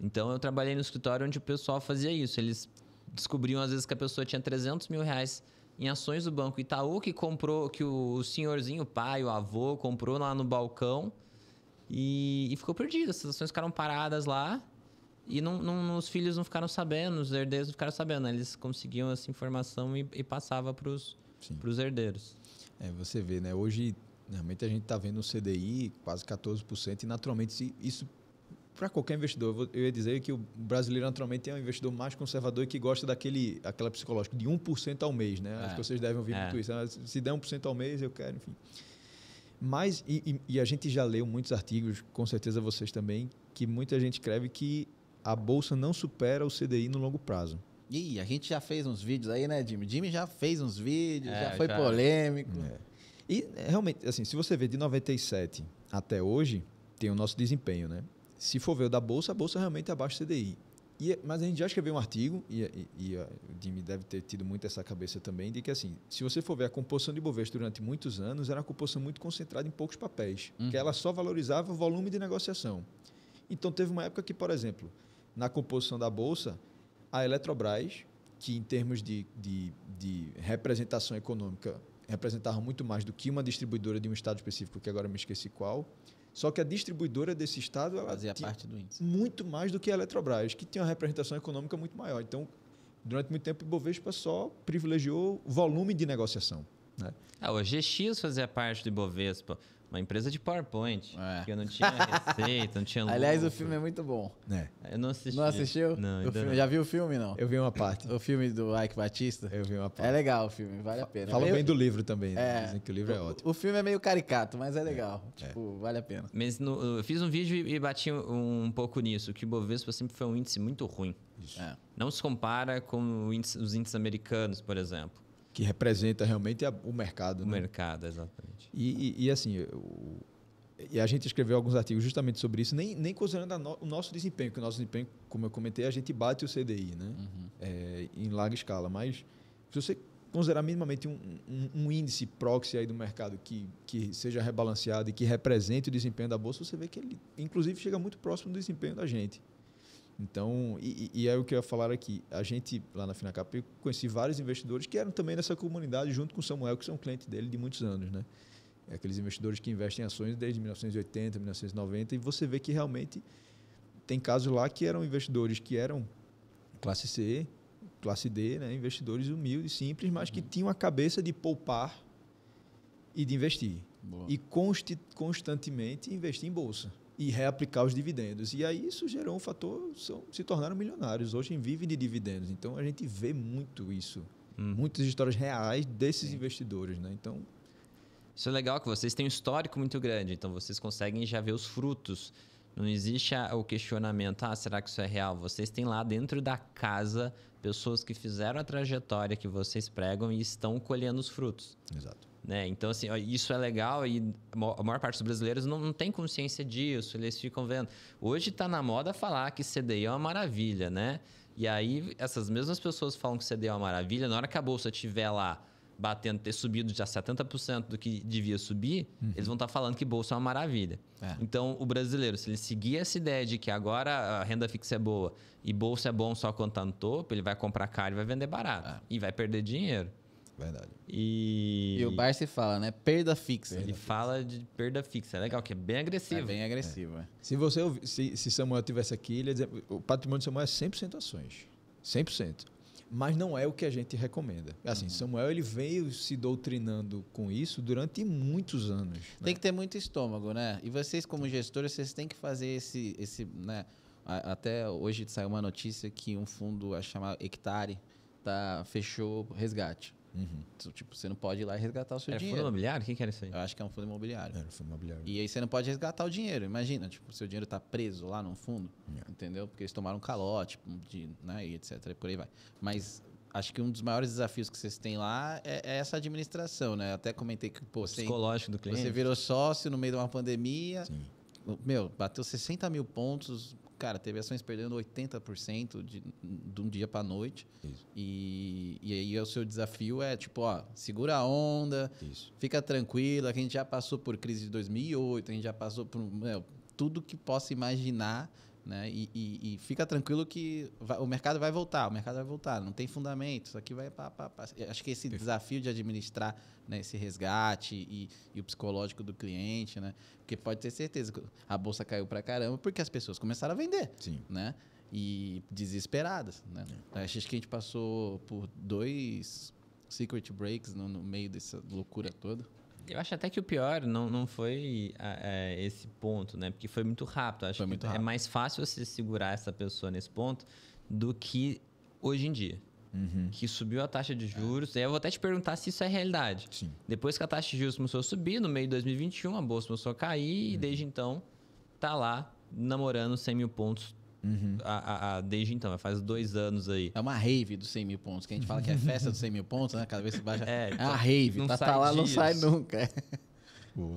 Então eu trabalhei no escritório onde o pessoal fazia isso. Eles descobriam, às vezes, que a pessoa tinha 300 mil reais em ações do Banco Itaú, que comprou, que o senhorzinho, o pai, o avô, comprou lá no balcão. E, e ficou perdido. Essas ações ficaram paradas lá. E não, não, os filhos não ficaram sabendo, os herdeiros não ficaram sabendo. Né? Eles conseguiam essa informação e, e passava para os herdeiros. É, você vê, né? Hoje, realmente, a gente está vendo o CDI quase 14%. E, naturalmente, isso para qualquer investidor, eu ia dizer que o brasileiro naturalmente é um investidor mais conservador e que gosta daquele aquela psicológica de 1% ao mês, né? É. Acho que vocês devem ouvir é. muito isso. Né? Se der 1% ao mês, eu quero, enfim. Mas, e, e, a gente já leu muitos artigos, com certeza vocês também, que muita gente escreve que a bolsa não supera o CDI no longo prazo. Ih, a gente já fez uns vídeos aí, né, Jimmy? Jimmy já fez uns vídeos, é, já foi já. polêmico. É. E é, realmente, assim, se você ver de 97 até hoje, tem o nosso desempenho, né? Se for ver o da bolsa, a bolsa realmente é abaixo do CDI. E, é, mas a gente já escreveu um artigo, e, e, e o Jimmy deve ter tido muito essa cabeça também, de que assim, se você for ver a composição de Bovespa durante muitos anos, era uma composição muito concentrada em poucos papéis, uhum. que ela só valorizava o volume de negociação. Então teve uma época que, por exemplo, na composição da Bolsa, a Eletrobras, que em termos de, de, de representação econômica representava muito mais do que uma distribuidora de um estado específico, que agora me esqueci qual, só que a distribuidora desse estado ela fazia parte do índice. Muito mais do que a Eletrobras, que tinha uma representação econômica muito maior. Então, durante muito tempo, o Ibovespa só privilegiou volume de negociação. Né? Ah, o GX fazia parte do Ibovespa, uma empresa de PowerPoint. É. Que eu não tinha receita, não tinha lucro. Aliás, o filme é muito bom. É. Eu não assisti. Não assistiu? Não, o filme, não. Já viu o filme, não? Eu vi uma parte. O filme do Ike Batista? Eu vi uma parte. É legal o filme, vale a pena. falou é meio... bem do livro também. Né? É. Dizem que o livro é ótimo. O filme é meio caricato, mas é legal. É. Tipo, vale a pena. Mas no, eu fiz um vídeo e bati um, pouco nisso, que o Bovespa sempre foi um índice muito ruim. Não se compara com índice, os índices americanos, por exemplo que representa realmente a, o mercado. O né? mercado, exatamente. E, e, e assim, o, e a gente escreveu alguns artigos justamente sobre isso, nem, nem considerando no, o nosso desempenho, que o nosso desempenho, como eu comentei, a gente bate o CDI, né? Uhum. É, em larga escala. Mas se você considerar minimamente um, um, um, índice proxy aí do mercado que, que seja rebalanceado e que represente o desempenho da bolsa, você vê que ele, inclusive, chega muito próximo do desempenho da gente. Então, e, e é o que eu ia falar aqui, a gente lá na Finacap, eu conheci vários investidores que eram também nessa comunidade, junto com o Samuel, que são cliente dele de muitos anos, né? É aqueles investidores que investem em ações desde 1980, 1990, e você vê que realmente tem casos lá que eram investidores que eram classe C, classe D, né? investidores humildes, simples, mas que uhum. tinham a cabeça de poupar e de investir. Boa. E constantemente investir em bolsa e reaplicar os dividendos. E aí isso gerou um fator, são, se tornaram milionários. Hoje vivem de dividendos. Então a gente vê muito isso. Hum. Muitas histórias reais desses Sim. investidores. Né? Então. Isso é legal que vocês têm um histórico muito grande, então vocês conseguem já ver os frutos. Não existe o questionamento, ah, será que isso é real? Vocês têm lá dentro da casa pessoas que fizeram a trajetória que vocês pregam e estão colhendo os frutos. Exato. Né? Então, assim, isso é legal e a maior parte dos brasileiros não, não tem consciência disso, eles ficam vendo. Hoje está na moda falar que CDI é uma maravilha, né? E aí, essas mesmas pessoas falam que CDI é uma maravilha, na hora que a bolsa estiver lá batendo, ter subido já 70% do que devia subir, uhum. eles vão estar tá falando que bolsa é uma maravilha. É. Então, o brasileiro, se ele seguir essa ideia de que agora a renda fixa é boa e bolsa é bom só quando está no topo, ele vai comprar caro e vai vender barato. É. E vai perder dinheiro. Verdade. E... e o Barça fala, né? Perda fixa. Perda ele fixa. fala de perda fixa. É legal, que é bem agressivo. É bem agressivo, é. É. Se você se, se Samuel tivesse aqui, ele ia dizer, o patrimônio de Samuel é 100% ações. 100%. Mas não é o que a gente recomenda. É assim, uhum. Samuel ele veio se doutrinando com isso durante muitos anos. Né? Tem né? que ter muito estômago, né? E vocês, como gestores, vocês têm que fazer esse. esse né? Até hoje saiu uma notícia que um fundo chamado Hectare tá, fechou resgate. Uhum. Então, tipo, você não pode ir lá e resgatar o seu era é dinheiro. Era fundo imobiliário? quem que, era isso aí? Eu acho que é um fundo imobiliário. Era fundo imobiliário. E aí você não pode resgatar o dinheiro. Imagina, tipo, o seu dinheiro está preso lá no fundo, yeah. É. entendeu? Porque eles tomaram um calote, de, né, e etc. E por aí vai. Mas acho que um dos maiores desafios que vocês têm lá é, é essa administração, né? Eu até comentei que, pô, você, psicológico do cliente. Você virou sócio no meio de uma pandemia. Sim. Meu, bateu 60 mil pontos, cara, teve ações perdendo 80% de, de um dia para noite. Isso. E, e aí o seu desafio é tipo, ó, segura a onda, Isso. fica tranquilo a gente já passou por crise de 2008, a gente já passou por meu, tudo que possa imaginar né? E, e, e fica tranquilo que vai, o mercado vai voltar, o mercado vai voltar, não tem fundamento, isso aqui vai. Pá, pá, pá. Acho que esse desafio de administrar né, esse resgate e, e o psicológico do cliente, né? Porque pode ter certeza que a bolsa caiu para caramba porque as pessoas começaram a vender. Sim. Né? E desesperadas. Né? É. Acho que a gente passou por dois secret breaks no, no meio dessa loucura toda. Eu acho até que o pior não, não foi é, esse ponto, né? Porque foi muito rápido. Acho foi muito que é rápido. é mais fácil você segurar essa pessoa nesse ponto do que hoje em dia. Uhum. Que subiu a taxa de juros. É. E eu vou até te perguntar se isso é realidade. Sim. Depois que a taxa de juros começou a subir, no meio de 2021, a bolsa começou a cair uhum. e desde então tá lá namorando 100 mil pontos Uhum. A, a, a, desde então, faz dois anos aí. É uma rave dos 100 mil pontos, que a gente fala que é festa dos 100 mil pontos, né? Cada vez que baixa. É, é então, uma rave, não tá, sai tá lá, dias. não sai nunca. É.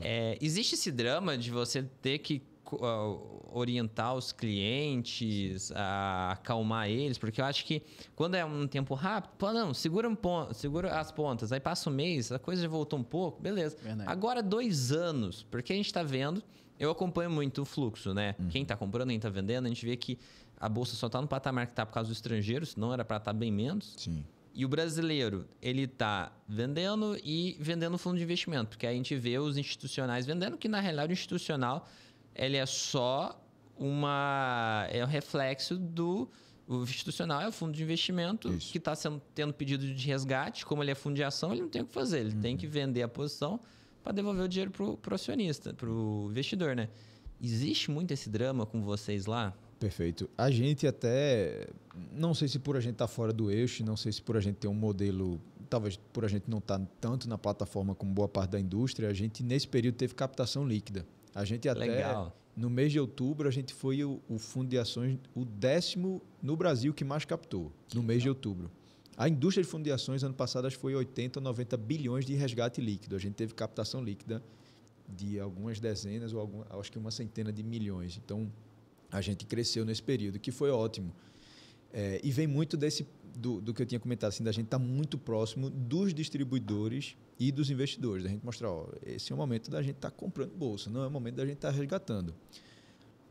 é, existe esse drama de você ter que ah, orientar os clientes, a acalmar eles, porque eu acho que quando é um tempo rápido, pô, não, segura, um ponto, segura as pontas, aí passa um mês, a coisa já voltou um pouco, beleza. Verdade. Agora dois anos, porque a gente está vendo eu acompanho muito o fluxo, né? Uhum. Quem está comprando, quem está vendendo, a gente vê que a bolsa só está no patamar que está por causa do estrangeiro, senão era para estar tá bem menos. Sim. E o brasileiro, ele está vendendo e vendendo fundo de investimento, porque a gente vê os institucionais vendendo, que na realidade o institucional ele é só uma é o um reflexo do o institucional é o fundo de investimento Isso. que está tendo pedido de resgate, como ele é fundo de ação, ele não tem o que fazer, ele uhum. tem que vender a posição para devolver o dinheiro pro, pro acionista, pro investidor, né? Existe muito esse drama com vocês lá? Perfeito. A gente até, não sei se por a gente estar tá fora do eixo, não sei se por a gente ter um modelo, talvez por a gente não estar tá tanto na plataforma como boa parte da indústria, a gente nesse período teve captação líquida. A gente até Legal. no mês de outubro a gente foi o, o fundo de ações o décimo no Brasil que mais captou no mês de outubro. A indústria de fundo de ações, ano passado, acho que foi 80 90 bilhões de resgate líquido. A gente teve captação líquida de algumas dezenas ou acho que uma centena de milhões. Então, a gente cresceu nesse período, que foi ótimo. É, e vem muito desse do, do, que eu tinha comentado, assim, da gente estar tá muito próximo dos distribuidores e dos investidores. Da gente mostrar, ó, esse é o momento da gente estar tá comprando bolsa, não é o momento da gente estar tá resgatando.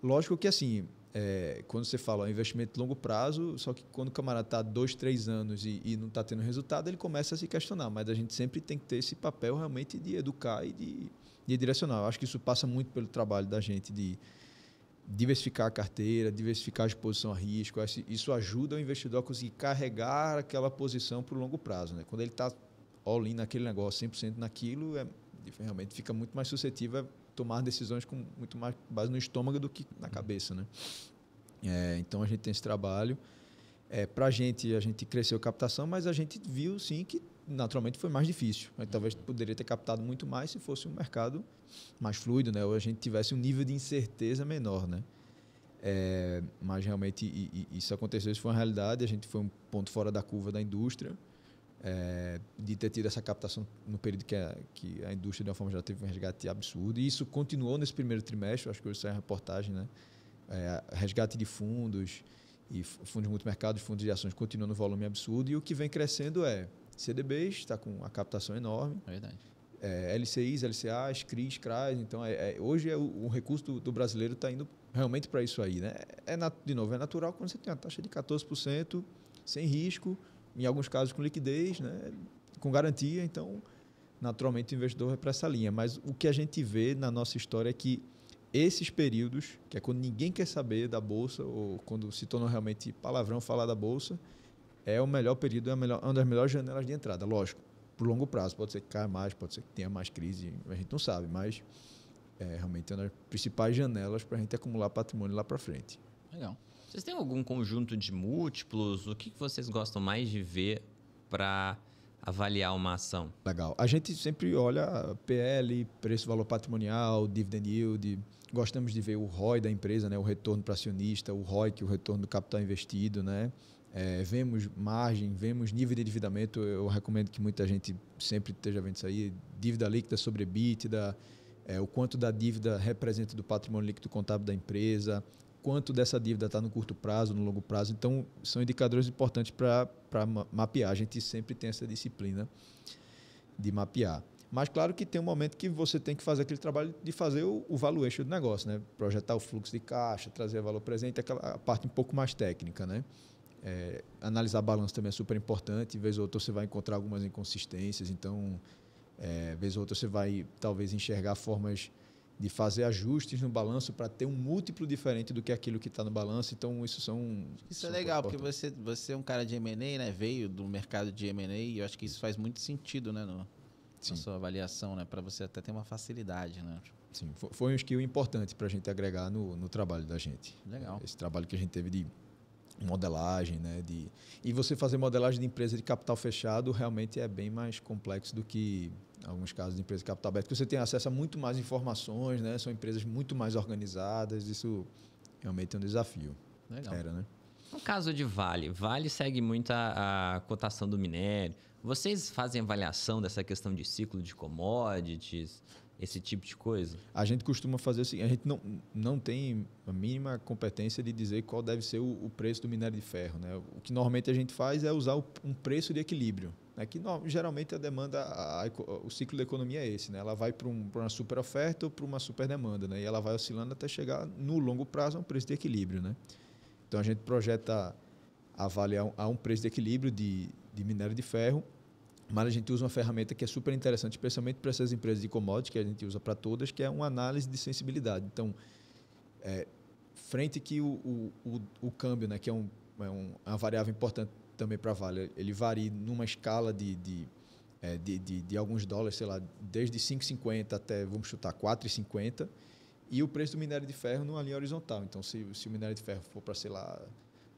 Lógico que, assim, é, quando você fala investimento de longo prazo, só que quando o camarada está dois, três anos e, e não está tendo resultado, ele começa a se questionar. Mas a gente sempre tem que ter esse papel realmente de educar e de, de direcionar. Eu acho que isso passa muito pelo trabalho da gente de diversificar a carteira, diversificar a exposição a risco. Isso ajuda o investidor a conseguir carregar aquela posição para o longo prazo. Né? Quando ele está all-in naquele negócio, 100% naquilo, é, realmente fica muito mais suscetível tomar decisões com muito mais base no estômago do que na uhum. cabeça, né? É, então a gente tem esse trabalho. É, para a gente, a gente cresceu a captação, mas a gente viu sim que naturalmente foi mais difícil. A gente talvez poderia ter captado muito mais se fosse um mercado mais fluido, né? Ou a gente tivesse um nível de incerteza menor, né? É, mas realmente isso aconteceu, isso foi uma realidade. A gente foi um ponto fora da curva da indústria é, de ter tido essa captação no período que a, que a indústria, de uma forma geral, teve um resgate absurdo. E isso continuou nesse primeiro trimestre, acho que hoje saiu a reportagem, né? É, resgate de fundos, e fundos multimercados, fundos de ações continuam no volume absurdo. E o que vem crescendo é CDBs, está com a captação enorme. É verdade. É, LCIs, LCAs, CRIs, CRAs. Então, é, é, hoje é o, o recurso do, do brasileiro está indo realmente para isso aí. Né? É, de novo, é natural quando você tem uma taxa de 14% sem risco, em alguns casos com liquidez, né? com garantia. Então, naturalmente, o investidor vai para essa linha. Mas o que a gente vê na nossa história é que esses períodos, que é quando ninguém quer saber da bolsa, ou quando se tornou realmente palavrão falar da bolsa, é o melhor período, é melhor, uma das melhores janelas de entrada, lógico. Por longo prazo, pode ser que caia mais, pode ser que tenha mais crise, a gente não sabe, mas é realmente é uma das principais janelas para a gente acumular patrimônio lá para frente. Legal. Vocês têm algum conjunto de múltiplos? O que, vocês gostam mais de ver para avaliar uma ação? Legal. A gente sempre olha PL, preço-valor patrimonial, dividend yield. Gostamos de ver o ROI da empresa, né? o retorno para acionista, o ROI, que é o retorno do capital investido. Né? É, vemos margem, vemos nível de endividamento. Eu recomendo que muita gente sempre esteja vendo isso aí. Dívida líquida sobre EBITDA, é, o quanto da dívida representa do patrimônio líquido contábil da empresa, quanto dessa dívida está no curto prazo, no longo prazo. Então, são indicadores importantes para mapear. A gente sempre tem essa disciplina de mapear. Mas claro que tem um momento que você tem que fazer aquele trabalho de fazer o, o valuation do negócio, né? Projetar o fluxo de caixa, trazer valor presente, aquela parte um pouco mais técnica, né? É, analisar balanço também é super importante. Vez ou outra você vai encontrar algumas inconsistências, então é, vez ou outra você vai talvez enxergar formas de fazer ajustes no balanço para ter um múltiplo diferente do que aquilo que está no balanço. Então, isso são. Isso são é legal, porque você, você é um cara de MA, né? Veio do mercado de MA e eu acho que isso faz muito sentido, né? No, na sua avaliação, né? Para você até ter uma facilidade, né? Sim, foi um skill importante para a gente agregar no, no trabalho da gente. Legal. Esse trabalho que a gente teve de modelagem, né? De, e você fazer modelagem de empresa de capital fechado realmente é bem mais complexo do que alguns casos de empresa de capital aberto, porque você tem acesso a muito mais informações, né? São empresas muito mais organizadas, isso realmente é um desafio. Legal. Era, né? No caso de Vale, Vale segue muito a, a cotação do minério. Vocês fazem avaliação dessa questão de ciclo de commodities? esse tipo de coisa? A gente costuma fazer o seguinte: a gente não, não tem a mínima competência de dizer qual deve ser o, o preço do minério de ferro. Né? O que normalmente a gente faz é usar o, um preço de equilíbrio. Né? Que no, geralmente a demanda, a, a, o ciclo da economia é esse: né? ela vai para um, uma super oferta ou para uma super demanda. Né? E ela vai oscilando até chegar, no longo prazo, a um preço de equilíbrio. Né? Então a gente projeta avaliar a um preço de equilíbrio de, de minério de ferro mas a gente usa uma ferramenta que é super interessante, especialmente para essas empresas de commodities, que a gente usa para todas, que é uma análise de sensibilidade. Então, é, frente que o, o, o, o, câmbio, né, que é, um, é um, é uma variável importante também para a Vale, ele varia numa escala de, de, é, de, de, de, alguns dólares, sei lá, desde 5,50 até, vamos chutar, 4,50, e o preço do minério de ferro numa linha horizontal. Então, se, se o minério de ferro for para, sei lá,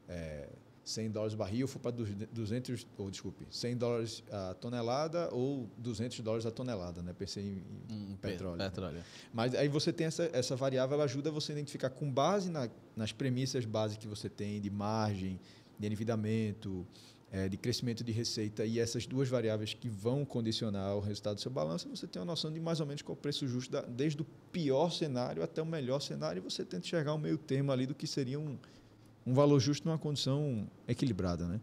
é, 100 dólares barril for para 200, ou desculpe, 100 dólares a tonelada ou 200 dólares a tonelada, né? Pensei em, hum, petróleo. petróleo. Né? Mas aí você tem essa, essa variável, ela ajuda você a identificar com base na, nas premissas básicas que você tem de margem, de endividamento, é, de crescimento de receita e essas duas variáveis que vão condicionar o resultado do seu balanço, você tem uma noção de mais ou menos qual é o preço justo da, desde o pior cenário até o melhor cenário e você tenta enxergar o meio termo ali do que seria um um valor justo numa condição equilibrada, né?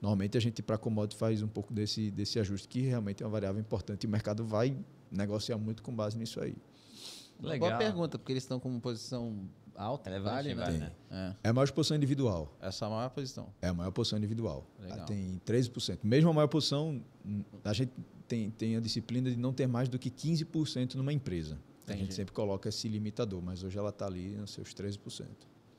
Normalmente a gente para commodity faz um pouco desse desse ajuste que realmente é uma variável importante e o mercado vai negociar muito com base nisso aí. Legal. Boa pergunta, porque eles estão com uma posição alta, é vale, né? É. é. a maior posição individual. Essa é a maior posição. É a maior posição individual. Legal. Ela tem 13%. Mesmo a maior posição, a gente tem, tem a disciplina de não ter mais do que 15% numa empresa. Entendi. A gente sempre coloca esse limitador, mas hoje ela está ali nos seus 13%.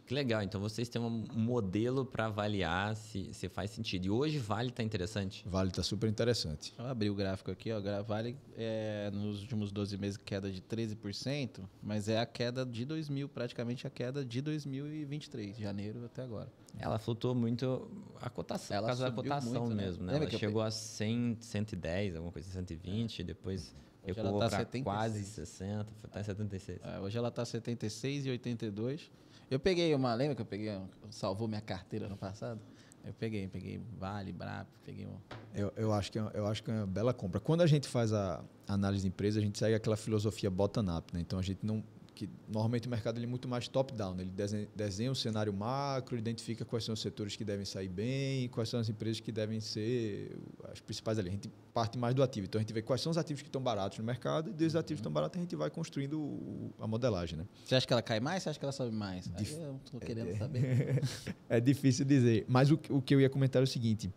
Que legal. Então vocês têm um modelo para avaliar se, se faz sentido. E hoje Vale está interessante? Vale está super interessante. Eu abri o gráfico aqui. Ó. Vale é, nos últimos 12 meses queda de 13%, mas é a queda de 2000, praticamente a queda de 2023, de janeiro até agora. Ela flutuou muito a cotação, ela por causa da cotação muito, né? mesmo. Né? né? Ela chegou eu... a 100, 110, alguma coisa, 120, é. depois... Hoje ela está quase 60, está em 76. hoje ela está 76 e 82. Eu peguei uma, lembra que eu peguei, salvou minha carteira no passado? Eu peguei, peguei Vale, Brapo, peguei um. Eu, eu, acho que, é, eu acho que é uma bela compra. Quando a gente faz a análise de empresa, a gente segue aquela filosofia bottom-up, né? Então a gente não, que normalmente o mercado ele é muito mais top-down. Né? Ele desenha, desenha um cenário macro, identifica quais são os setores que devem sair bem, quais são as empresas que devem ser as principais ali. A gente parte mais do ativo. Então a gente vê quais são os ativos que estão baratos no mercado e desses uhum. ativos que estão baratos a gente vai construindo a modelagem. Né? Você acha que ela cai mais? Você acha que ela sobe mais? Dif... eu estou querendo é... saber. é difícil dizer. Mas o, o que eu ia comentar é o seguinte.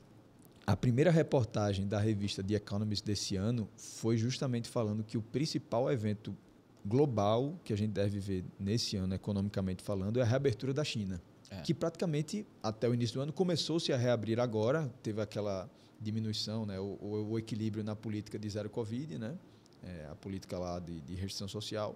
A primeira reportagem da revista The Economist desse ano foi justamente falando que o principal evento global que a gente deve ver nesse ano, economicamente falando, é a reabertura da China. É. Que praticamente até o início do ano começou-se a reabrir agora, teve aquela diminuição, né? o, o, equilíbrio na política de zero Covid, né? É, a política lá de, de, restrição social.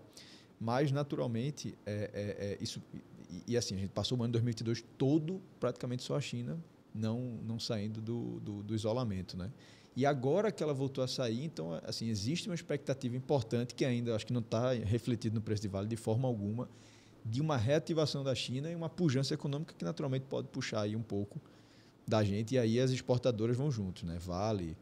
Mas, naturalmente, é, é, é isso. E, e, assim, a gente passou o ano de 2022 todo praticamente só a China, não, não saindo do, do, do isolamento. Né? E agora que ela voltou a sair, então, assim, existe uma expectativa importante que ainda acho que não está refletido no preço de vale de forma alguma, de uma reativação da China e uma pujança econômica que naturalmente pode puxar aí um pouco da gente. E aí as exportadoras vão juntos, né? Vale,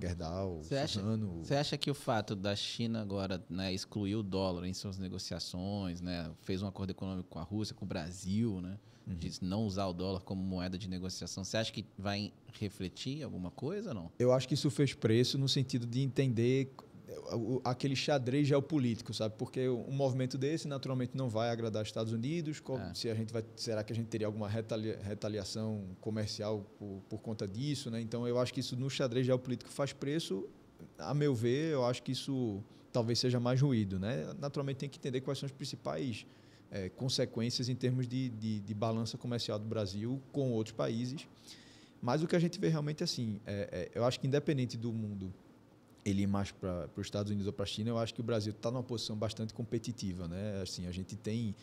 Gerdau, você acha, Você acha que o fato da China agora né, excluir o dólar em suas negociações, né, fez um acordo econômico com a Rússia, com o Brasil, né? Uhum. de não usar o dólar como moeda de negociação, você acha que vai refletir alguma coisa ou não? Eu acho que isso fez preço no sentido de entender aquele xadrez geopolítico, sabe? Porque um movimento desse naturalmente não vai agradar os Estados Unidos. Qual, é. Se a gente vai, será que a gente teria alguma retaliação comercial por, por conta disso, né? Então eu acho que isso no xadrez geopolítico faz preço. A meu ver, eu acho que isso talvez seja mais ruído, né? Naturalmente tem que entender quais são os principais é, consequências em termos de, de, de, balança comercial do Brasil com outros países. Mas o que a gente vê realmente assim, é, é eu acho que independente do mundo ele ir mais para os Estados Unidos ou para a China, eu acho que o Brasil está numa posição bastante competitiva, né? Assim, a gente tem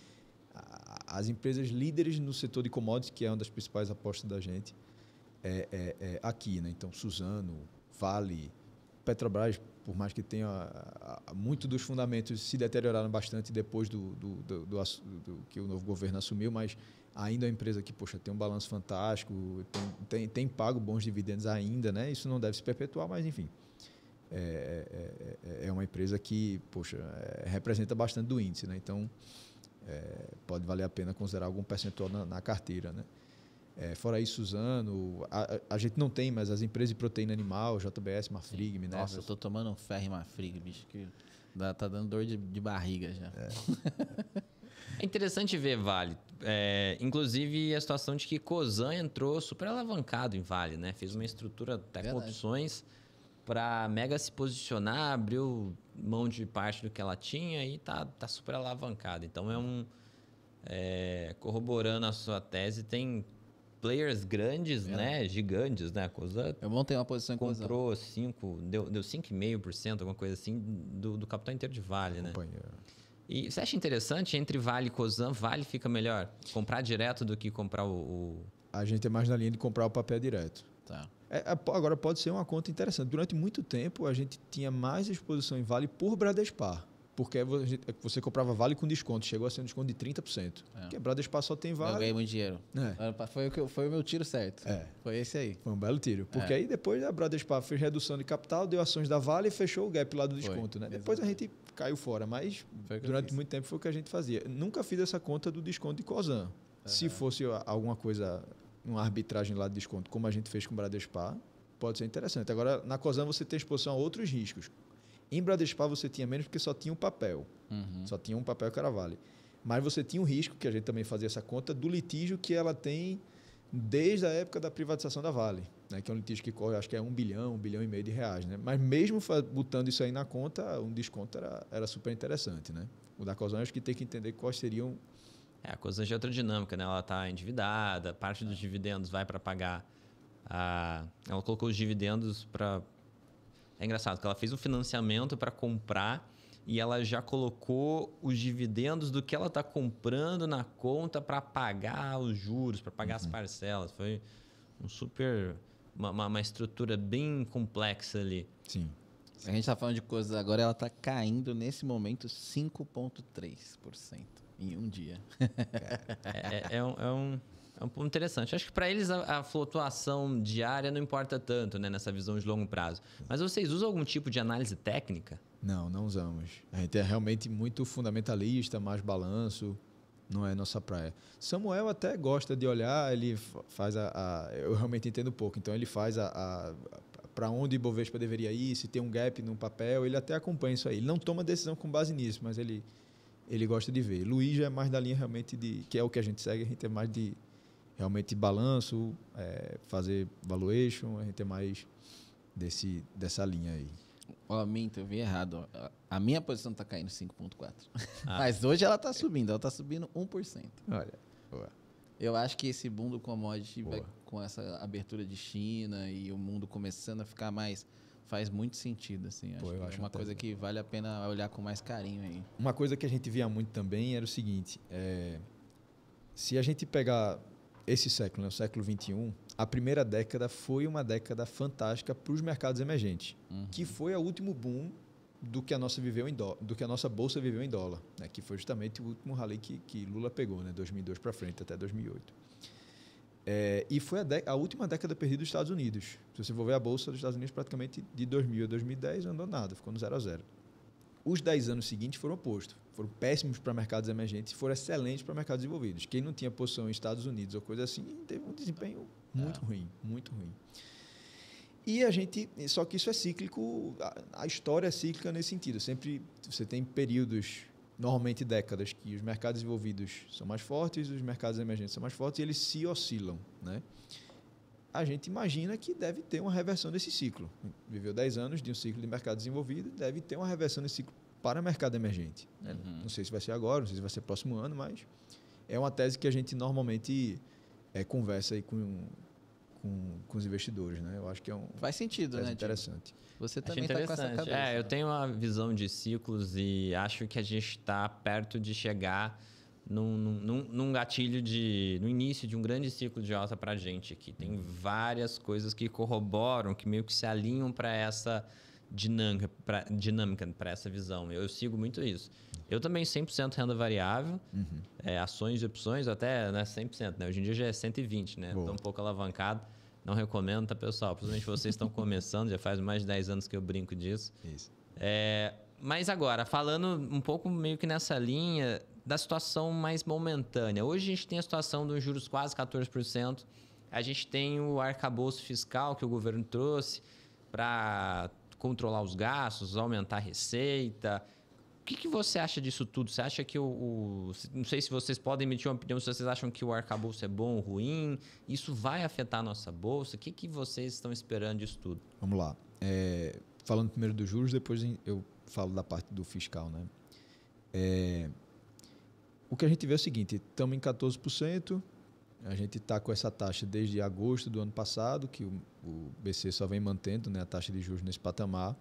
as empresas líderes no setor de commodities, que é uma das principais apostas da gente, é, é, é aqui. Né? Então, Suzano, Vale, Petrobras por mais que tenha muito dos fundamentos se deterioraram bastante depois do, do, do, do, que o novo governo assumiu, mas ainda é uma empresa que poxa tem um balanço fantástico, tem, tem, tem, pago bons dividendos ainda, né? Isso não deve se perpetuar, mas enfim é, é, é, é uma empresa que poxa é, representa bastante do índice, né? Então é, pode valer a pena considerar algum percentual na, na carteira, né? É, fora isso, Suzano, a, a, gente não tem, mas as empresas de proteína animal, JBS, Marfrig, Minerva. Nossa, eu tô tomando um ferro e Marfrig, bicho, que dá, tá dando dor de, de barriga já. É. é interessante ver Vale. É, inclusive a situação de que Cozan entrou super alavancado em Vale, né? Fez uma estrutura até Verdade. com opções para Mega se posicionar, abriu mão de parte do que ela tinha e tá, tá super alavancado. Então é um. É, corroborando a sua tese, tem players grandes, é. né? Gigantes, né? A Cosan. Eu montei uma posição em Comprou Cosan. 5, deu, 5,5%, alguma coisa assim, do, do capital inteiro de Vale, né? E você acha interessante entre Vale e Cozan, Vale fica melhor? Comprar direto do que comprar o, o. A gente é mais na linha de comprar o papel direto. Tá. É, é agora pode ser uma conta interessante. Durante muito tempo a gente tinha mais exposição em Vale por Bradespar. Porque você comprava vale com desconto, chegou a ser um desconto de 30%. É. Quebrado espaço só tem vale. Eu ganhei muito dinheiro. É. Foi, o que, foi o meu tiro certo. É. Foi esse aí. Foi um belo tiro. Porque é. aí depois a Bradespa fez redução de capital, deu ações da Vale e fechou o gap lá do desconto. Né? Depois a gente caiu fora, mas durante muito tempo foi o que a gente fazia. Nunca fiz essa conta do desconto de Cosan. Se fosse alguma coisa, uma arbitragem lá de desconto, como a gente fez com o Bradespa, pode ser interessante. Agora, na COSAN você tem exposição a outros riscos, em Bradespar você tinha menos porque só tinha um papel. Uhum. Só tinha um papel Vale. Mas você tinha o um risco, que a gente também fazia essa conta, do litígio que ela tem desde a época da privatização da Vale, né? que é um litígio que corre, acho que é um bilhão, um bilhão e meio de reais. Né? Mas mesmo botando isso aí na conta, um desconto era, era super interessante. Né? O da Cosan acho que tem que entender quais seriam... É, a Cosan é outra dinâmica, né? ela está endividada, parte dos dividendos vai para pagar... A... Ela colocou os dividendos para é engraçado que ela fez um financiamento para comprar e ela já colocou os dividendos do que ela está comprando na conta para pagar os juros, para pagar uhum. as parcelas. Foi um super. Uma, uma, uma estrutura bem complexa ali. Sim. A gente está falando de coisas agora, ela está caindo nesse momento 5,3% em um dia. é, é, é, um, é, um, é um ponto interessante. Acho que para eles a, a, flutuação diária não importa tanto, né, nessa visão de longo prazo. Mas vocês usam algum tipo de análise técnica? Não, não usamos. A gente é realmente muito fundamentalista, mais balanço. Não é nossa praia. Samuel até gosta de olhar, ele faz a. a eu realmente entendo pouco, então ele faz a, a para onde o Ibovespa deveria ir, se tem um gap num papel, ele até acompanha isso aí. Ele não toma decisão com base nisso, mas ele, ele gosta de ver. Luiz já é mais da linha realmente de. que é o que a gente segue, a gente é mais de realmente balanço, é, fazer valuation, a gente é mais desse, dessa linha aí. Ó, minto, eu vi errado. A minha posição está caindo 5,4. Ah. Mas hoje ela está subindo, ela está subindo 1%. Olha, boa. Eu acho que esse boom com commodity, vai, com essa abertura de China e o mundo começando a ficar mais faz muito sentido, assim. Pô, acho, é acho uma coisa que vale a pena olhar com mais carinho aí. Uma coisa que a gente via muito também era o seguinte: é, se a gente pegar esse século, né, o século 21, a primeira década foi uma década fantástica para os mercados emergentes, uhum. que foi o último boom do que a nossa viveu em do, do que a nossa bolsa viveu em dólar, né, que foi justamente o último rally que, que Lula pegou, né, 2002 para frente até 2008. É, e foi a, a, última década perdida dos Estados Unidos. Se você for ver a bolsa dos Estados Unidos, praticamente de 2000 a 2010 andou nada, ficou no zero a zero. Os 10 anos seguintes foram oposto foram péssimos para mercados emergentes e foram excelentes para mercados desenvolvidos. Quem não tinha posição em Estados Unidos ou coisa assim, teve um desempenho muito é. ruim, muito ruim. E a gente, só que isso é cíclico, a, a história é cíclica nesse sentido. Sempre você tem períodos, normalmente décadas, que os mercados desenvolvidos são mais fortes, os mercados emergentes são mais fortes e eles se oscilam, né? a gente imagina que deve ter uma reversão desse ciclo. Viveu 10 anos de um ciclo de mercado desenvolvido, deve ter uma reversão desse ciclo para mercado emergente. Né? Uhum. Não sei se vai ser agora, não sei se vai ser próximo ano, mas é uma tese que a gente normalmente é, conversa aí com, com, com, os investidores, né? Eu acho que é um faz sentido, né? Interessante. Tipo, você também está com essa cabeça. É, eu tenho uma visão de ciclos e acho que a gente está perto de chegar num, num, num, gatilho de no início de um grande ciclo de alta para a gente aqui. Tem uhum. várias coisas que corroboram, que meio que se alinham para essa dinâmica para dinâmica essa visão. Eu, eu, sigo muito isso. Eu também 100% renda variável, uhum. é, ações e opções até né, 100%. Né? Hoje em dia já é 120, né? Estou um pouco alavancado. Não recomendo, tá, pessoal? Principalmente vocês estão começando, já faz mais de 10 anos que eu brinco disso. Isso. É, mas agora, falando um pouco meio que nessa linha da situação mais momentânea. Hoje a gente tem a situação dos juros quase 14%. A gente tem o arcabouço fiscal que o governo trouxe para controlar os gastos, aumentar a receita. O que, que você acha disso tudo? Você acha que o, o, Não sei se vocês podem emitir uma opinião, se vocês acham que o arcabouço é bom ou ruim. Isso vai afetar a nossa bolsa? O que, que vocês estão esperando disso tudo? Vamos lá. É, falando primeiro dos juros, depois eu falo da parte do fiscal. Né? É, o que a gente vê é o seguinte: estamos em 14%, a gente está com essa taxa desde agosto do ano passado, que o, BC só vem mantendo né, a taxa de juros nesse patamar.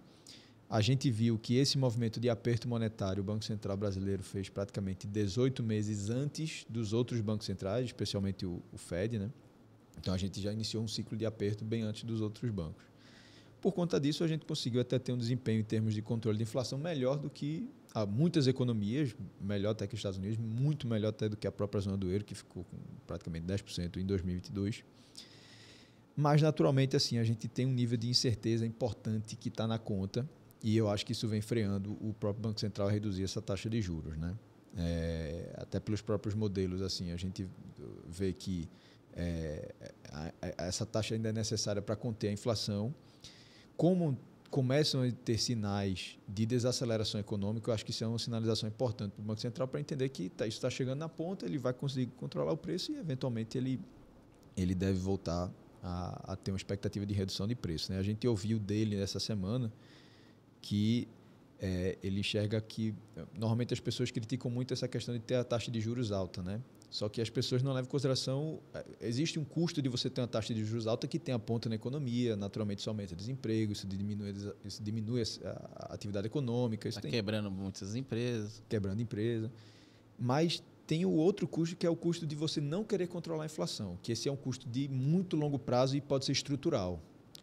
A gente viu que esse movimento de aperto monetário o Banco Central brasileiro fez praticamente 18 meses antes dos outros bancos centrais, especialmente o, o Fed. Né? Então a gente já iniciou um ciclo de aperto bem antes dos outros bancos. Por conta disso, a gente conseguiu até ter um desempenho em termos de controle de inflação melhor do que há muitas economias, melhor até que os Estados Unidos, muito melhor até do que a própria zona do euro, que ficou com praticamente 10% em 2022. Mas, naturalmente, assim, a gente tem um nível de incerteza importante que está na conta e eu acho que isso vem freando o próprio Banco Central a reduzir essa taxa de juros, né? É, até pelos próprios modelos, assim, a gente vê que é, a, a, essa taxa ainda é necessária para conter a inflação. Como começam a ter sinais de desaceleração econômica, eu acho que isso é uma sinalização importante para o Banco Central para entender que tá, isso está chegando na ponta, ele vai conseguir controlar o preço e, eventualmente, ele, ele deve voltar a, a ter uma expectativa de redução de preço. Né? A gente ouviu dele nessa semana que é, ele enxerga que é, normalmente as pessoas criticam muito essa questão de ter a taxa de juros alta, né? Só que as pessoas não levam em consideração. Eh, existe um custo de você ter uma taxa de juros alta que tem a ponta na economia, naturalmente isso aumenta o desemprego, isso diminui, isso diminui a atividade econômica. Está quebrando muitas empresas. Quebrando empresa. Mas tem o outro custo, que é o custo de você não querer controlar a inflação, que esse é um custo de muito longo prazo e pode ser estrutural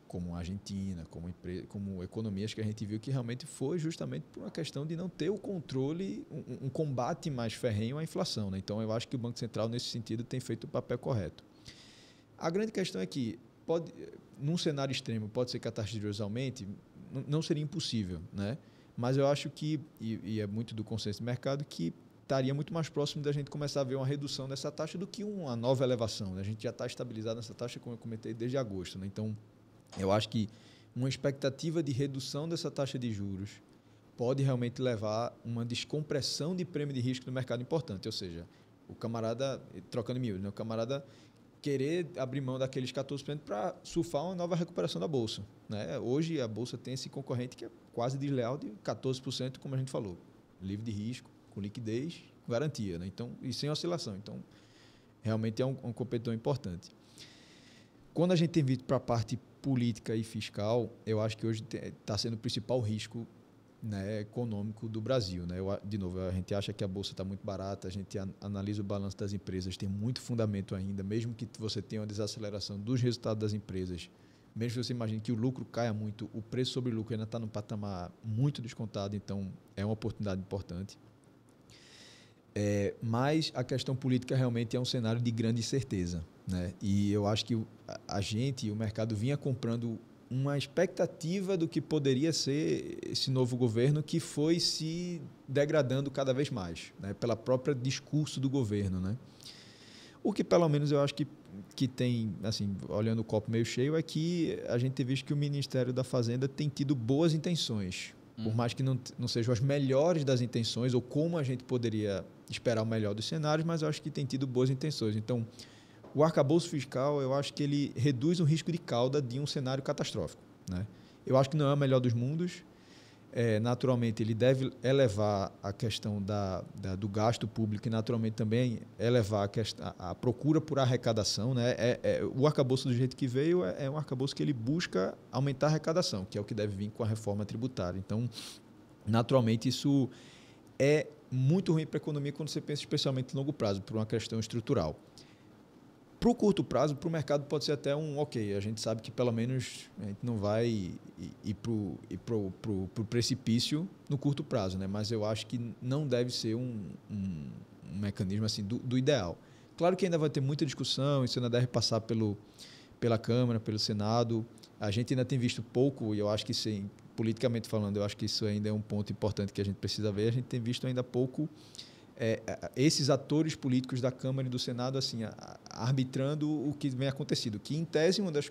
como a Argentina, como, empresa, como economias que a gente viu que realmente foi justamente por uma questão de não ter o controle, um, um combate mais ferrenho à inflação. Né? Então, eu acho que o Banco Central, nesse sentido, tem feito o papel correto. A grande questão é que, pode, num cenário extremo, pode ser que a taxa de juros aumente, não seria impossível, né? mas eu acho que, e, e é muito do consenso de mercado, que estaria muito mais próximo da gente começar a ver uma redução dessa taxa do que uma nova elevação. Né? A gente já está estabilizado nessa taxa, como eu comentei, desde agosto. Né? Então, eu acho que uma expectativa de redução dessa taxa de juros pode realmente levar uma descompressão de prêmio de risco no mercado importante, ou seja, o camarada trocando miúdo, né? o camarada querer abrir mão daqueles 14% para surfar uma nova recuperação da bolsa, né? Hoje a bolsa tem esse concorrente que é quase desleal de 14%, como a gente falou, livre de risco, com liquidez, garantia, né? Então, e sem oscilação. Então, realmente é um, um competidor importante. Quando a gente tem visto para a parte política e fiscal, eu acho que hoje está sendo o principal risco né, econômico do Brasil. Né? Eu, de novo, a gente acha que a bolsa está muito barata, a gente analisa o balanço das empresas, tem muito fundamento ainda, mesmo que você tenha uma desaceleração dos resultados das empresas, mesmo que você imagine que o lucro caia muito, o preço sobre lucro ainda está num patamar muito descontado, então é uma oportunidade importante. É, mas a questão política realmente é um cenário de grande incerteza. Né? E eu acho que a gente, o mercado, vinha comprando uma expectativa do que poderia ser esse novo governo que foi se degradando cada vez mais, né? pela própria discurso do governo. Né? O que, pelo menos, eu acho que, que tem, assim, olhando o copo meio cheio, é que a gente tem visto que o Ministério da Fazenda tem tido boas intenções Uhum. Por mais que não, não sejam as melhores das intenções ou como a gente poderia esperar o melhor dos cenários, mas eu acho que tem tido boas intenções. Então, o arcabouço fiscal, eu acho que ele reduz o risco de cauda de um cenário catastrófico. Né? Eu acho que não é o melhor dos mundos, é, naturalmente ele deve elevar a questão da, da, do gasto público e naturalmente também elevar a, questão, a procura por arrecadação. Né? É, é, o arcabouço do jeito que veio é, é um arcabouço que ele busca aumentar a arrecadação, que é o que deve vir com a reforma tributária. Então, naturalmente, isso é muito ruim para a economia quando você pensa especialmente em longo prazo, por uma questão estrutural. Para o curto prazo, para o mercado pode ser até um ok. A gente sabe que pelo menos a gente não vai ir para o precipício no curto prazo, né? mas eu acho que não deve ser um, um, um mecanismo assim do, do, ideal. Claro que ainda vai ter muita discussão, isso ainda deve passar pelo, pela Câmara, pelo Senado. A gente ainda tem visto pouco, e eu acho que sim, politicamente falando, eu acho que isso ainda é um ponto importante que a gente precisa ver. A gente tem visto ainda pouco é, é, esses atores políticos da Câmara e do Senado assim a, a, arbitrando o que vem acontecido, que em tese uma das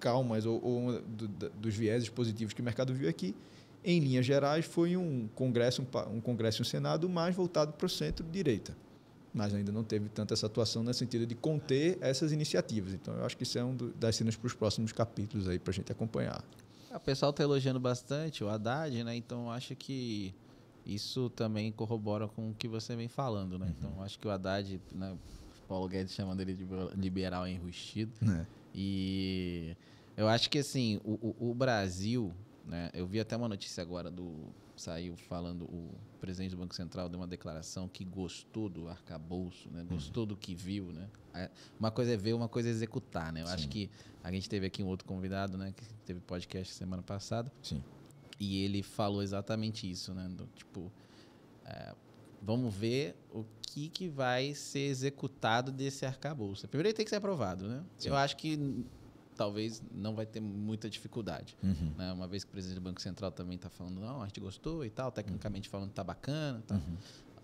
calmas ou, ou do, da, dos vieses positivos que o mercado viu aqui, é em linhas gerais, foi um congresso, um, um congresso e um senado mais voltado para o centro-direita mas ainda não teve tanta essa atuação no sentido de conter essas iniciativas. Então, eu acho que isso é um das cenas para os próximos capítulos aí para a gente acompanhar. É, o pessoal está elogiando bastante o Haddad, né? Então, acho que isso também corrobora com o que você vem falando, né? Uhum. Então, acho que o Haddad, né, Paulo Guedes chamando ele de liberal é enrustido. É. E eu acho que, assim, o, o, o Brasil, né? Eu vi até uma notícia agora do... Saiu falando, o presidente do Banco Central deu uma declaração que gostou do arcabouço, né? Gostou uhum. do que viu, né? É, uma coisa é ver, uma coisa é executar, né? Eu Sim. acho que a gente teve aqui um outro convidado, né? Que teve podcast semana passada. Sim e ele falou exatamente isso, né? Do, tipo, é, vamos ver o que, que vai ser executado desse arcabouço. Primeiro ele tem que ser aprovado, né? Sim. Eu acho que talvez não vai ter muita dificuldade. Uhum. Né? Uma vez que o presidente do Banco Central também está falando, não, a gente gostou e tal, tecnicamente uhum. falando tá bacana. Tá. Uhum.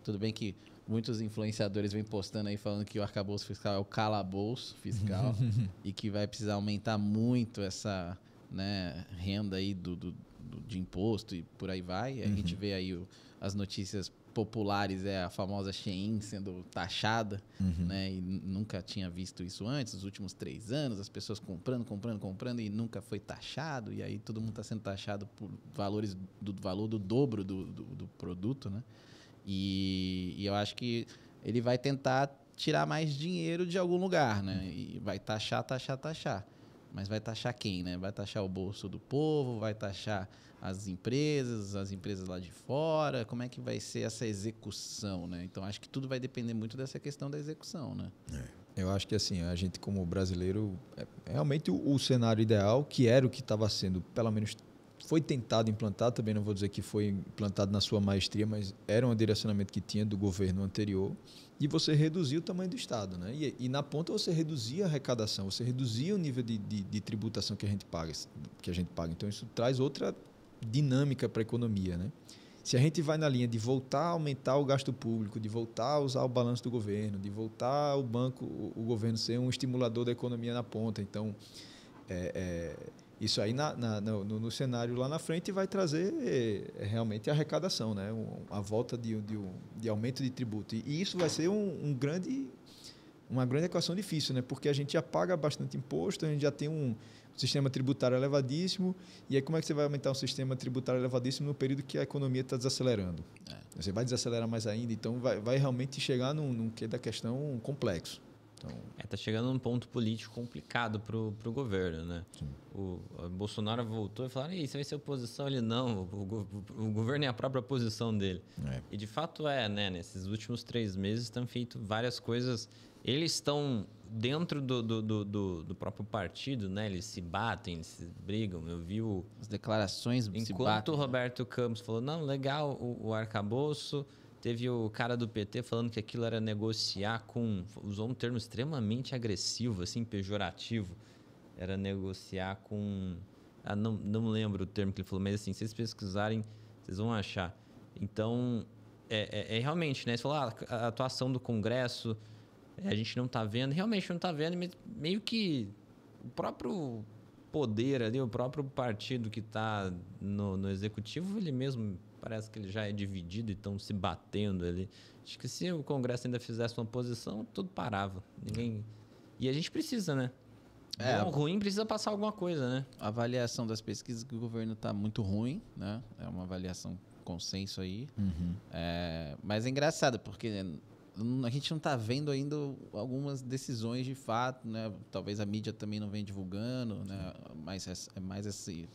Tudo bem que muitos influenciadores vêm postando aí falando que o arcabouço fiscal é o calabouço fiscal e que vai precisar aumentar muito essa né, renda aí do, do de imposto e por aí vai. Uhum. A gente uhum. vê aí o, as notícias populares é a famosa Shein sendo taxada, uhum. né? E nunca tinha visto isso antes. Nos últimos três anos, as pessoas comprando, comprando, comprando e nunca foi taxado. E aí todo mundo está sendo taxado por valores do valor do dobro do, do, do produto, né? E, e, eu acho que ele vai tentar tirar mais dinheiro de algum lugar, né? Uhum. E vai taxar, taxar, taxar. Mas vai taxar quem, né? Vai taxar o bolso do povo, vai taxar as empresas, as empresas lá de fora. Como é que vai ser essa execução, né? Então acho que tudo vai depender muito dessa questão da execução, né? É. Eu acho que assim, a gente como brasileiro, é realmente o, o cenário ideal, que era o que estava sendo, pelo menos foi tentado implantar, também não vou dizer que foi implantado na sua maestria, mas era um direcionamento que tinha do governo anterior, e você reduzia o tamanho do Estado. Né? E, e na ponta você reduzia a arrecadação, você reduzia o nível de, de, de, tributação que a, gente paga, que a gente paga. Então isso traz outra dinâmica para a economia. Né? Se a gente vai na linha de voltar a aumentar o gasto público, de voltar a usar o balanço do governo, de voltar o banco, o, o governo ser um estimulador da economia na ponta, então... É, é, isso aí na, na, no, no, cenário lá na frente vai trazer eh, realmente arrecadação, né? a volta de, de, de aumento de tributo. E isso vai ser um, um grande uma grande equação difícil, né? Porque a gente já paga bastante imposto, a gente já tem um sistema tributário elevadíssimo, e aí como é que você vai aumentar um sistema tributário elevadíssimo no período que a economia está desacelerando? É. Você vai desacelerar mais ainda, então vai, vai realmente chegar num, num que da questão complexo. Então, é, tá chegando num ponto político complicado pro, pro governo, né? O, o Bolsonaro voltou e falou, isso vai ser oposição? Ele, não, o, o, o, governo é a própria posição dele. É. E de fato é, né? Nesses últimos três meses estão feito várias coisas... Eles estão dentro do, do, do, do, próprio partido, né? Eles se batem, eles se brigam. Eu vi o... As declarações Enquanto se batem, o né? Roberto né? Campos falou, não, legal o, o arcabouço... Teve o cara do PT falando que aquilo era negociar com. Usou um termo extremamente agressivo, assim, pejorativo. Era negociar com. Ah, não, não lembro o termo que ele falou, mas assim, se vocês pesquisarem, vocês vão achar. Então, é, é, é realmente, né? Você falou, ah, a atuação do Congresso, é, a gente não tá vendo. Realmente não tá vendo, mas meio que o próprio poder ali, o próprio partido que está no, no executivo, ele mesmo parece que ele já é dividido e estão se batendo ali. Acho que se o Congresso ainda fizesse uma posição, tudo parava. Ninguém. E a gente precisa, né? É, ruim precisa passar alguma coisa, né? A avaliação das pesquisas que o governo está muito ruim, né? É uma avaliação consenso aí. Uhum. É, mas é engraçado, porque a gente não está vendo ainda algumas decisões de fato, né? Talvez a mídia também não vem divulgando, né? Mas é mais esse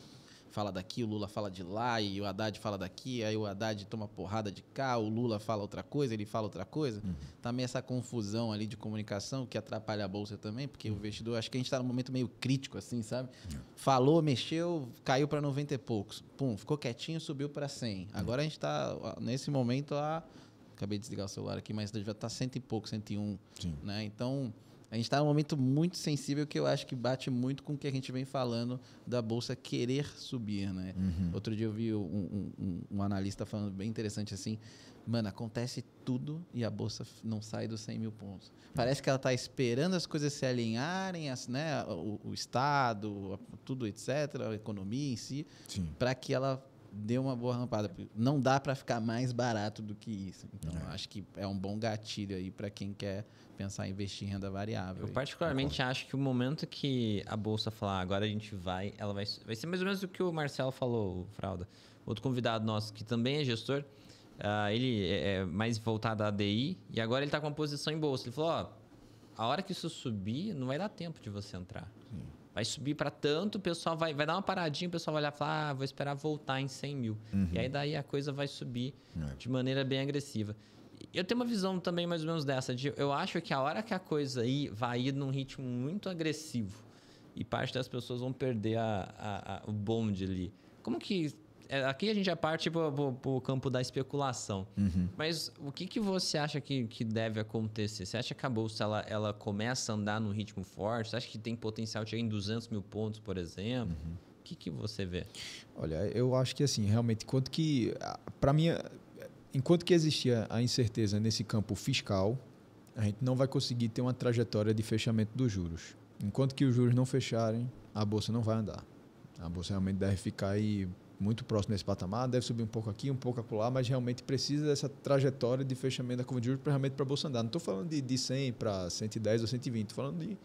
fala daqui, o Lula fala de lá, e o Haddad fala daqui, aí o Haddad toma porrada de cá, o Lula fala outra coisa, ele fala outra coisa. Uhum. Também tá essa confusão ali de comunicação que atrapalha a bolsa também, porque o uhum. investidor, acho que a gente está num momento meio crítico, assim, sabe? Uhum. Falou, mexeu, caiu para 90 e poucos. Pum, ficou quietinho, subiu para 100. Uhum. Agora a gente está, nesse momento, a. Acabei de desligar o celular aqui, mas já está cento e pouco, 101. Sim. Né? Então a gente está num momento muito sensível que eu acho que bate muito com o que a gente vem falando da bolsa querer subir, né? Uhum. Outro dia eu vi um, um, um, analista falando bem interessante assim, mano, acontece tudo e a bolsa não sai dos 100 mil pontos. Uhum. Parece que ela está esperando as coisas se alinharem, as, né? O, o estado, tudo etc, a economia em si, para que ela dê uma boa rampada. Não dá para ficar mais barato do que isso. Então, eu é. acho que é um bom gatilho aí para quem quer pensar em investir em renda variável. Eu particularmente acho que o momento que a bolsa falar agora a gente vai, ela vai, vai ser mais ou menos o que o Marcelo falou, o Fralda. Outro convidado nosso que também é gestor, uh, ele é, é mais voltado à DI e agora ele está com uma posição em bolsa. Ele falou: ó, a hora que isso subir, não vai dar tempo de você entrar. Sim. Vai subir para tanto, o pessoal vai, vai dar uma paradinha, o pessoal vai olhar e falar: ah, vou esperar voltar em 100 mil. Uhum. E aí daí a coisa vai subir é. de maneira bem agressiva eu tenho uma visão também mais ou menos dessa. De, eu acho que a hora que a coisa aí vai ir num ritmo muito agressivo e parte das pessoas vão perder a, a, a, o bonde ali. Como que. É, aqui a gente já parte para o campo da especulação. Uhum. Mas o que, que você acha que, que deve acontecer? Você acha que a bolsa ela, ela começa a andar num ritmo forte? Você acha que tem potencial de chegar em 200 mil pontos, por exemplo? Uhum. O que, que você vê? Olha, eu acho que assim, realmente, quanto que. Para mim enquanto que existia a incerteza nesse campo fiscal, a gente não vai conseguir ter uma trajetória de fechamento dos juros. Enquanto que os juros não fecharem, a bolsa não vai andar. A bolsa realmente deve ficar aí muito próximo desse patamar, deve subir um pouco aqui, um pouco acolá, mas realmente precisa dessa trajetória de fechamento da curva de juros para realmente para a bolsa andar. Não estou falando de, de 100 para 110 ou 120, estou falando de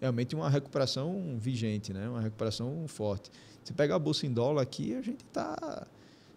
realmente uma recuperação vigente, né? uma recuperação forte. Se pegar a bolsa em dólar aqui, a gente está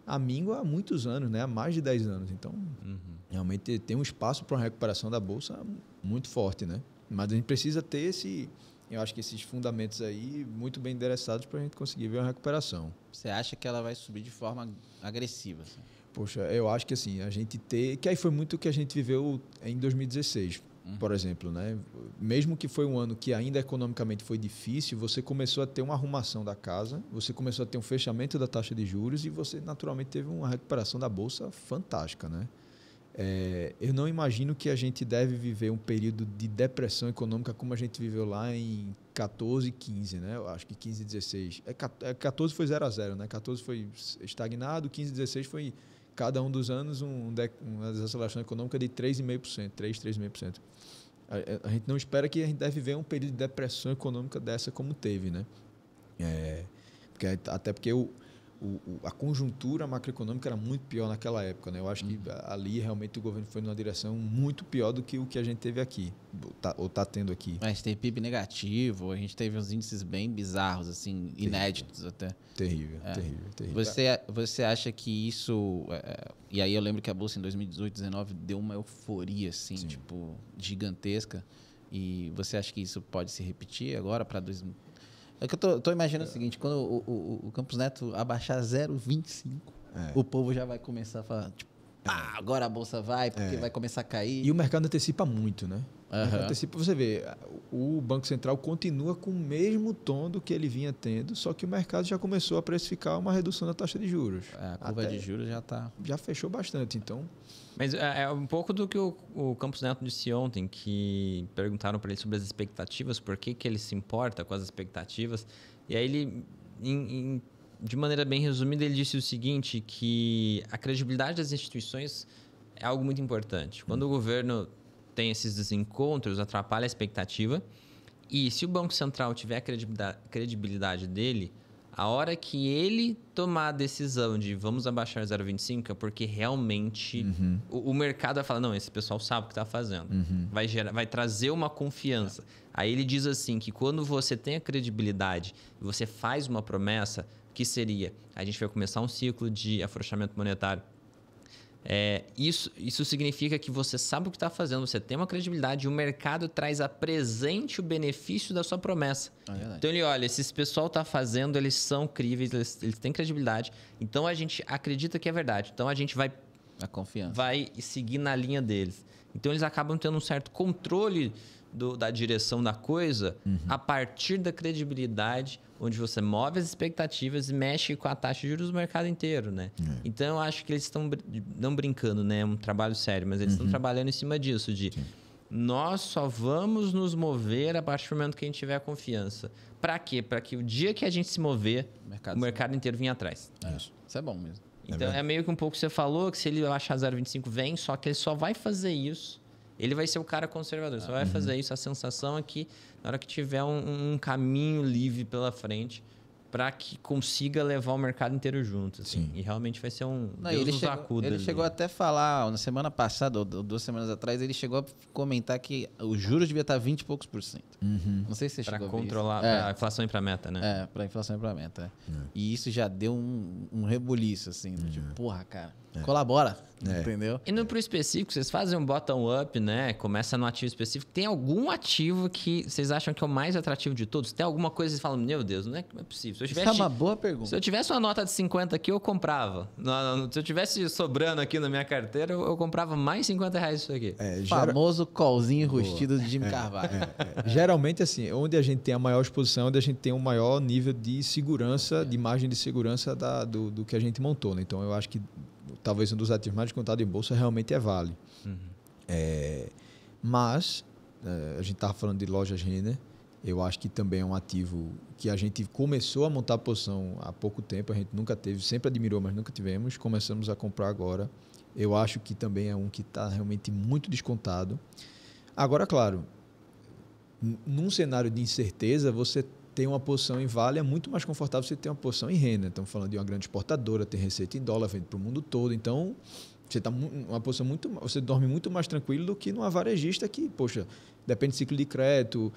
amingo há muitos anos, né? há mais de 10 anos. Então, uhum. realmente tem um espaço para uma recuperação da Bolsa muito forte. Né? Mas a gente precisa ter esse, eu acho que esses fundamentos aí muito bem endereçados para a gente conseguir ver uma recuperação. Você acha que ela vai subir de forma agressiva? Assim? Poxa, eu acho que assim, a gente ter. Que aí foi muito o que a gente viveu em 2016 uhum. por exemplo, né? Mesmo que foi um ano que ainda economicamente foi difícil, você começou a ter uma arrumação da casa, você começou a ter um fechamento da taxa de juros e você naturalmente teve uma recuperação da bolsa fantástica, né? É, eu não imagino que a gente deve viver um período de depressão econômica como a gente viveu lá em 14 e 15, né? Eu acho que 15 e 16. É, 14 é, foi 0 a 0, né? 14 foi estagnado, 15 e 16 foi cada um dos anos um uma desaceleração econômica de 3,5%, 3, 3,5%. A, é, a gente não espera que a gente deve ver um período de depressão econômica dessa como teve, né? É, porque, até porque o, o, o, a conjuntura macroeconômica era muito pior naquela época. Né? Eu acho que uhum. ali realmente o governo foi numa direção muito pior do que o que a gente teve aqui, ou está tá tendo aqui. Mas gente teve PIB negativo, a gente teve uns índices bem bizarros, assim, terrível. inéditos até. Terrível, é. terrível, terrível. Você, você acha que isso. É, é e aí eu lembro que a Bolsa em 2018, 2019 deu uma euforia, assim, Sim. tipo, gigantesca. E você acha que isso pode se repetir agora para 2020? É que eu tô, tô imaginando é. o seguinte, quando o, o, o Campos Neto abaixar 0,25, é. o povo já vai começar a falar, tipo, ah, agora a bolsa vai, porque é. vai começar a cair. E o mercado antecipa muito, né? Uhum. Antecipa, você vê, o Banco Central continua com o mesmo tom do que ele vinha tendo, só que o mercado já começou a precificar uma redução da taxa de juros. É, a curva Até de juros já está. Já fechou bastante, então. Mas é, é, um pouco do que o, o, Campos Neto disse ontem, que perguntaram para ele sobre as expectativas, por que, que ele se importa com as expectativas. E aí ele, em, em, de maneira bem resumida, ele disse o seguinte: que a credibilidade das instituições é algo muito importante. Quando hum. o governo tem esses desencontros, atrapalha a expectativa. E se o Banco Central tiver a credibilidade dele, a hora que ele tomar a decisão de vamos abaixar 0,25 é porque realmente uhum. o, o, mercado vai falar, não, esse pessoal sabe o que está fazendo. Uhum. Vai, gerar, vai trazer uma confiança. Aí ele diz assim que quando você tem a credibilidade e você faz uma promessa, que seria a gente vai começar um ciclo de afrouxamento monetário é, isso, isso significa que você sabe o que está fazendo, você tem uma credibilidade e o mercado traz a presente o benefício da sua promessa. É então ele olha, esses pessoal está fazendo, eles são críveis, eles, eles, têm credibilidade. Então a gente acredita que é verdade. Então a gente vai a confiança. vai seguir na linha deles. Então eles acabam tendo um certo controle do, da direção da coisa uhum. a partir da credibilidade onde você move as expectativas e mexe com a taxa de juros do mercado inteiro, né? É. Então, eu acho que eles estão não brincando, né? É um trabalho sério, mas eles estão uhum. trabalhando em cima disso, de Sim. nós só vamos nos mover a partir do momento que a gente tiver confiança. Para quê? Para que o dia que a gente se mover, o mercado, o mercado inteiro venha atrás. É. Isso. Isso é bom mesmo. Então, é, é meio que um pouco que você falou, que se ele achar 0,25 vem, só que ele só vai fazer isso ele vai ser o cara conservador. Você ah, vai uhum. fazer isso. A sensação é que na hora que tiver um, um caminho livre pela frente para que consiga levar o mercado inteiro junto. Assim. Sim. E realmente vai ser um Não, Deus ele chegou, acuda. Ele ali. chegou até a falar, na semana passada, ou duas semanas atrás, ele chegou a comentar que o juros devia estar 20 e poucos por cento. Uhum. Não sei se você Para controlar a, a é. inflação e para meta, né? É, para inflação e para meta. É. é. E isso já deu um, um rebuliço, assim, tipo, uhum. tipo, porra, cara, é. colabora, entendeu? E no pro específico, vocês fazem um bottom-up, né? Começa no ativo específico. Tem algum ativo que vocês acham que é o mais atrativo de todos? Tem alguma coisa que vocês falam, meu Deus, não é, não é possível. Se eu tivesse, isso é uma boa pergunta. Se eu tivesse uma nota de 50 aqui, eu comprava. Se eu tivesse sobrando aqui na minha carteira, eu, comprava mais 50 reais isso aqui. É, gera... Famoso colzinho rustido de Jim Carvalho. É, é, geralmente, assim, onde a gente tem a maior exposição, onde a gente tem o um maior nível de segurança, de margem de segurança da, do, do que a gente montou. Né? Então, eu acho que talvez um dos ativos mais descontados em bolsa realmente é Vale. Uhum. É, mas, é, a gente estava falando de lojas Renner, eu acho que também é um ativo que a gente começou a montar a posição há pouco tempo, a gente nunca teve, sempre admirou, mas nunca tivemos, começamos a comprar agora. Eu acho que também é um que está realmente muito descontado. Agora, claro, num cenário de incerteza, você tem uma posição em vale, é muito mais confortável você ter uma posição em renda. Estamos falando de uma grande exportadora, tem receita em dólar, vende para o mundo todo. Então, você está uma posição muito. Você dorme muito mais tranquilo do que numa varejista que, poxa, depende do ciclo de crédito.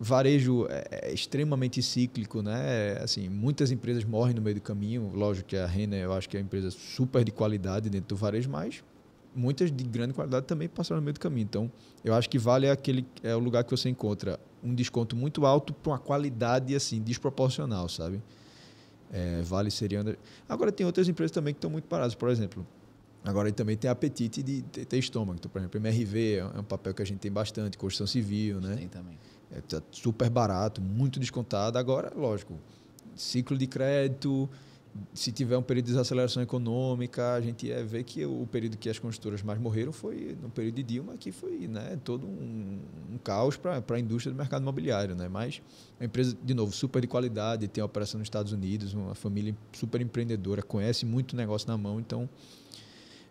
Varejo é, é extremamente cíclico, né? Assim, muitas empresas morrem no meio do caminho. Lógico que a Renner, eu acho que é uma empresa super de qualidade dentro do varejo, mas muitas de grande qualidade também passaram no meio do caminho. Então, eu acho que vale aquele é o lugar que você encontra um desconto muito alto para uma qualidade assim desproporcional, sabe? É, vale seria under... agora tem outras empresas também que estão muito paradas, por exemplo. Agora também tem apetite de ter estômago. Então, por exemplo, MRV é, é um papel que a gente tem bastante, construção civil, né? Tem também. É, tá super barato, muito descontado. Agora, lógico, ciclo de crédito, se tiver um período de desaceleração econômica, a gente é, vê que o período que as construtoras mais morreram foi no período de Dilma, que foi né, todo um, um caos para a indústria do mercado imobiliário. Né? Mas a empresa, de novo, super de qualidade, tem operação nos Estados Unidos, uma família super empreendedora, conhece muito negócio na mão, então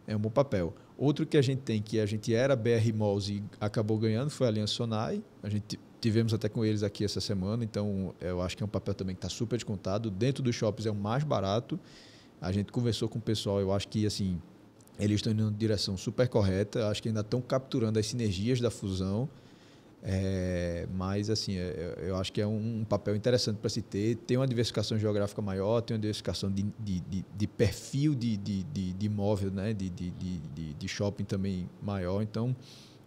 é um bom papel. Outro que a gente tem, que a gente era BR Malls e acabou ganhando, foi a Aliança Sonai. A gente Tivemos até com eles aqui essa semana, então é, eu acho que é um papel também que está super descontado. Dentro dos shoppings é o mais barato. A gente conversou com o pessoal, eu acho que assim eles estão indo na direção super correta. Acho que ainda estão capturando as sinergias da fusão. É, mas, assim, é, é, eu, acho que é um, papel interessante para se ter. Tem uma diversificação geográfica maior, tem uma diversificação de, de, de, de perfil de, de, de, imóvel, né? de, de, de, de shopping também maior. Então,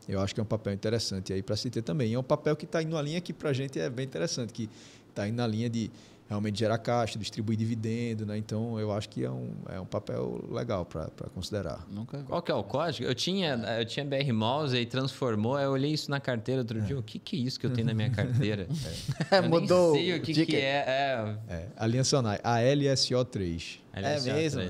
eu acho que é um papel interessante aí para se ter também. E é um papel que está indo na linha que para a gente é bem interessante, que está indo na linha de realmente gerar caixa, distribuir dividendo, né? Então eu acho que é um, é um papel legal para considerar. Nunca. Qual que é o código? Eu tinha, eu tinha BR Mouse e transformou, eu olhei isso na carteira outro é. dia. O que, que é isso que eu tenho na minha carteira? É. Mudou. Nem sei o que, que é. é. é. a ALSO3. É mesmo.